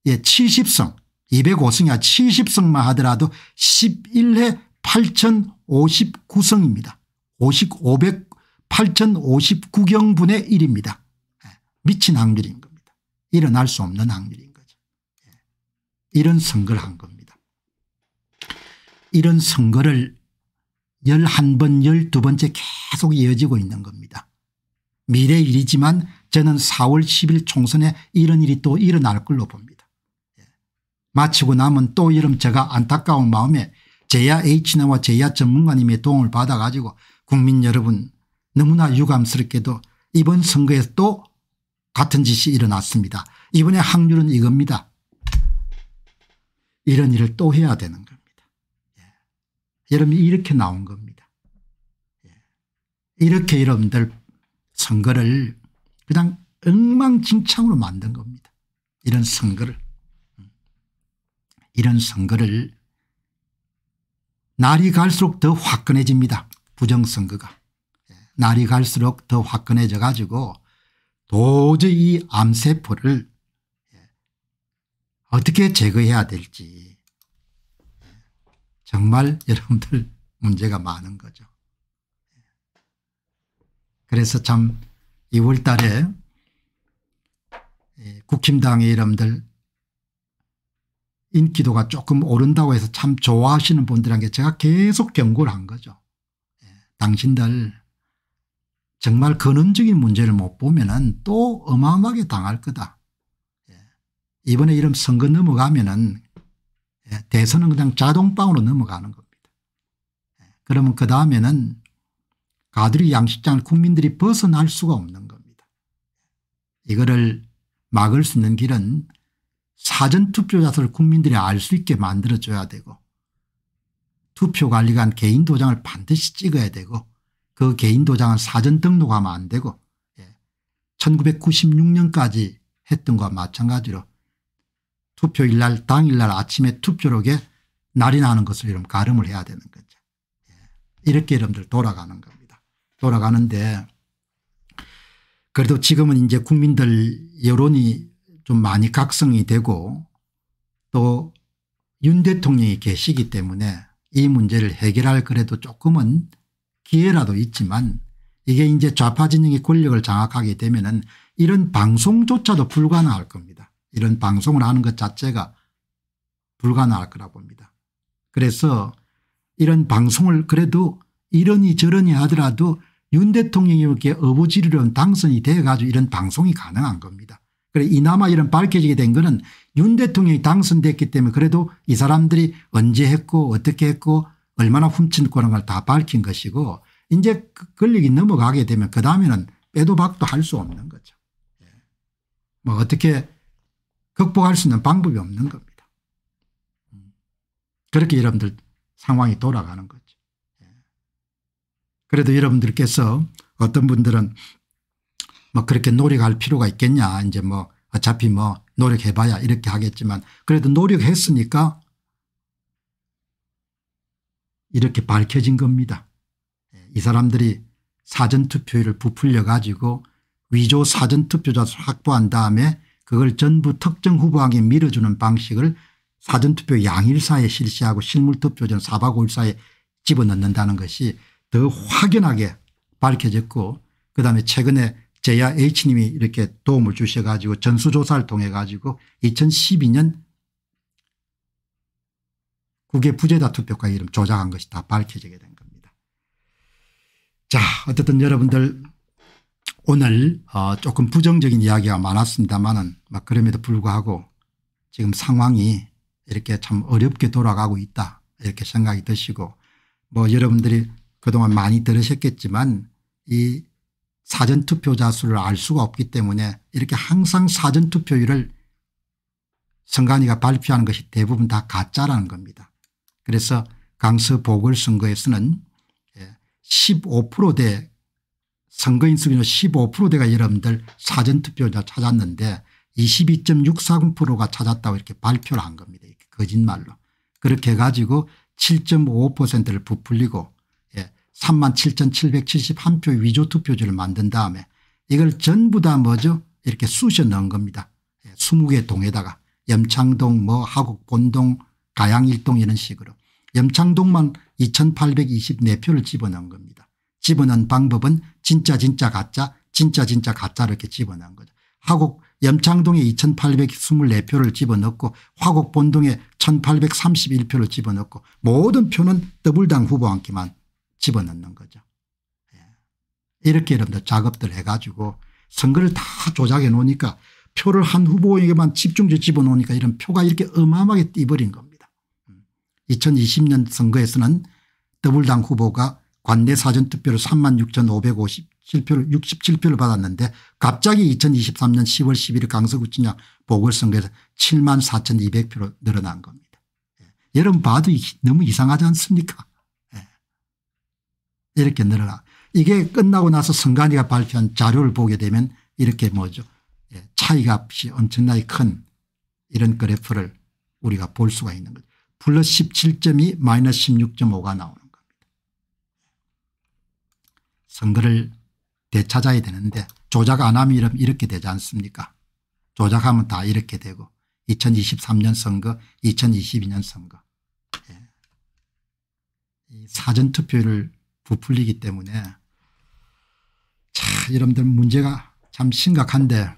예, 7 0성 205승이야 70승만 하더라도 11회 8059승입니다. 50, 500, 8059경분의 1입니다. 미친 확률인 겁니다. 일어날 수 없는 확률인 거죠. 예, 이런 선거를 한 겁니다. 이런 선거를 11번 12번째 계속 이어지고 있는 겁니다. 미래 일이지만 저는 4월 10일 총선에 이런 일이 또 일어날 걸로 봅니다. 예. 마치고 남은 또 이름 제가 안타까운 마음에 제야 H나와 제야 전문가님의 도움을 받아 가지고 국민 여러분 너무나 유감스럽게도 이번 선거에서 또 같은 짓이 일어났습니다. 이번에 확률은 이겁니다. 이런 일을 또 해야 되는 겁니다. 예. 여러분 이렇게 나온 겁니다. 예. 이렇게 여러분들 선거를 그냥 엉망진창으로 만든 겁니다. 이런 선거를 이런 선거를 날이 갈수록 더 화끈해집니다. 부정선거가. 예, 날이 갈수록 더 화끈해져 가지고 도저히 암세포를 예, 어떻게 제거해야 될지 예, 정말 여러분들 문제가 많은 거죠. 그래서 참 2월 달에 예, 국힘당 의여러분들 인기도가 조금 오른다고 해서 참 좋아하시는 분들한테 제가 계속 경고를 한 거죠. 예. 당신들 정말 근원적인 문제를 못 보면 은또 어마어마하게 당할 거다. 예. 이번에 이런 선거 넘어가면 은 예. 대선은 그냥 자동방으로 넘어가는 겁니다. 예, 그러면 그 다음에는 가두리 양식장을 국민들이 벗어날 수가 없는 겁니다. 이거를 막을 수 있는 길은 사전투표 자서를 국민들이 알 수 있게 만들어줘야 되고 투표관리관 개인 도장을 반드시 찍어야 되고 그 개인 도장은 사전 등록하면 안 되고 1996년까지 예, 했던 것과 마찬가지로 투표일 날 당일 날 아침에 투표록에 날이 나는 것을 이름 가름을 해야 되는 거죠. 예, 이렇게 여러분들 돌아가는 겁니다. 돌아가는데 그래도 지금은 이제 국민들 여론이 좀 많이 각성이 되고 또 윤 대통령이 계시기 때문에 이 문제를 해결할 그래도 조금은 기회라도 있지만 이게 이제 좌파 진영의 권력을 장악하게 되면은 이런 방송조차도 불가능할 겁니다. 이런 방송을 하는 것 자체가 불가능할 거라 봅니다. 그래서 이런 방송을 그래도 이러니 저러니 하더라도 윤 대통령이 이렇게 어부지리로 당선이 돼가지고 이런 방송이 가능한 겁니다. 그래 이나마 이런 밝혀지게 된 거는 윤 대통령이 당선됐기 때문에 그래도 이 사람들이 언제 했고 어떻게 했고 얼마나 훔친 거는 다 밝힌 것이고 이제 그 권력이 넘어가게 되면 그 다음에는 빼도 박도 할 수 없는 거죠. 예. 뭐 어떻게 극복할 수 있는 방법이 없는 겁니다. 음. 그렇게 여러분들 상황이 돌아가는 거죠. 그래도 여러분들께서 어떤 분들은 뭐 그렇게 노력할 필요가 있겠냐 이제 뭐 어차피 뭐 노력해봐야 이렇게 하겠지만 그래도 노력했으니까 이렇게 밝혀진 겁니다. 이 사람들이 사전투표율을 부풀려 가지고 위조 사전투표자수 확보한 다음에 그걸 전부 특정 후보에게 밀어주는 방식을 사전투표 양일사에 실시하고 실물투표전 4박 5일사에 집어넣는다는 것이 더 확연하게 밝혀졌고 그다음에 최근에 제야 H님이 이렇게 도움을 주셔 가지고 전수조사를 통해 가지고 2012년 국외 부재자 투표가 이름 조작한 것이 다 밝혀지게 된 겁니다. 자 어쨌든 여러분들 오늘 어 조금 부정적인 이야기가 많았습니다만은 그럼에도 불구하고 지금 상황이 이렇게 참 어렵게 돌아가고 있다 이렇게 생각이 드시고 뭐 여러분들이 그동안 많이 들으셨겠지만 이 사전투표자 수를 알 수가 없기 때문에 이렇게 항상 사전투표율을 선관위가 발표하는 것이 대부분 다 가짜라는 겁니다. 그래서 강서 보궐선거에서는 15%대 예, 선거인 수준 15%대가 여러분들 사전투표자 찾았는데 22.640%가 찾았다고 이렇게 발표를 한 겁니다. 거짓말로. 그렇게 해가지고 7.5%를 부풀리고 3 7,771표 위조투표지를 만든 다음에 이걸 전부 다 뭐죠 이렇게 쑤셔 넣은 겁니다. 20개 예, 동에다가 염창동 뭐 하곡 본동 가양일동 이런 식으로 염창동만 2824표를 집어넣은 겁니다. 집어넣은 방법은 진짜 진짜 가짜 진짜 진짜 가짜 이렇게 집어넣은 거죠. 하곡 염창동에 2824표를 집어넣고 화곡 본동에 1831표를 집어넣고 모든 표는 더블당 후보한끼만 집어넣는 거죠. 예. 이렇게 여러분들 작업들 해가지고 선거를 다 조작해 놓으니까 표를 한 후보에게만 집중적으로 집어넣으니까 이런 표가 이렇게 어마어마하게 뛰버린 겁니다. 2020년 음. 선거에서는 더블당 후보가 관내 사전투표로 36,557표를 67표를 받았는데 갑자기 2023년 10월 11일 강서구청장 보궐선거에서 74,200표로 늘어난 겁니다. 예. 여러분 봐도 너무 이상하지 않습니까 이렇게 늘어나 이게 끝나고 나서 성관이가 발표한 자료를 보게 되면 이렇게 뭐죠 예, 차이가 엄청나게 큰 이런 그래프를 우리가 볼 수가 있는 거죠. 플러스 17.2 마이너스 16.5가 나오는 겁니다. 선거를 되찾아야 되는데 조작 안 하면 이렇게 되지 않습니까 조작하면 다 이렇게 되고 2023년 선거 2022년 선거 예. 사전투표를 부풀리기 때문에 자 여러분들 문제가 참 심각한데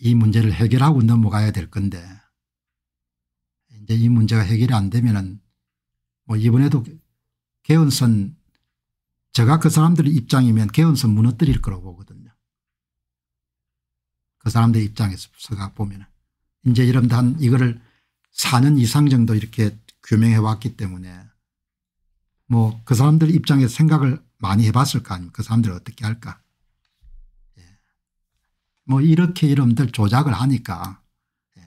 이 문제를 해결하고 넘어가야 될 건데 이제 이 문제가 해결이 안 되면은 뭐 이번에도 개헌선 제가 그 사람들의 입장이면 개헌선 무너뜨릴 거라고 보거든요. 그 사람들 입장에서 보면 이제 이런 단 이거를 4년 이상 정도 이렇게 규명해 왔기 때문에 뭐그 사람들 입장에서 생각을 많이 해봤을 거 아닙니까 그 사람들 어떻게 할까 예. 뭐 이렇게 이름들 조작을 하니까 예.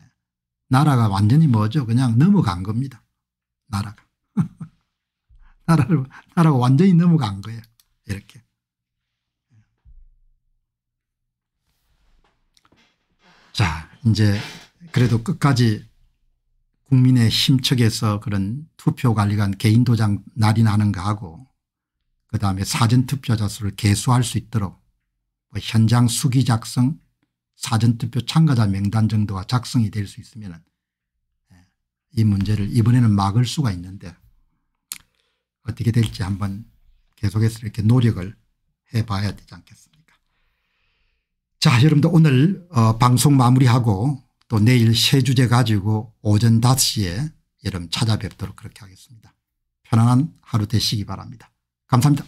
나라가 완전히 뭐죠 그냥 넘어간 겁니다 나라가 나라를, 나라가 완전히 넘어간 거예요 이렇게 예. 자 이제 그래도 끝까지 국민의힘 척에서 그런 투표관리관 개인도장 날이 나는 가 하고 그다음에 사전투표자 수를 개수할 수 있도록 뭐 현장 수기 작성 사전투표 참가자 명단 정도가 작성이 될 수 있으면 예, 이 문제를 이번에는 막을 수가 있는데 어떻게 될지 한번 계속해서 이렇게 노력을 해봐야 되지 않겠습니까 자 여러분들 오늘 어, 방송 마무리하고 또 내일 새 주제 가지고 오전 5시에 여러분 찾아뵙도록 그렇게 하겠습니다. 편안한 하루 되시기 바랍니다. 감사합니다.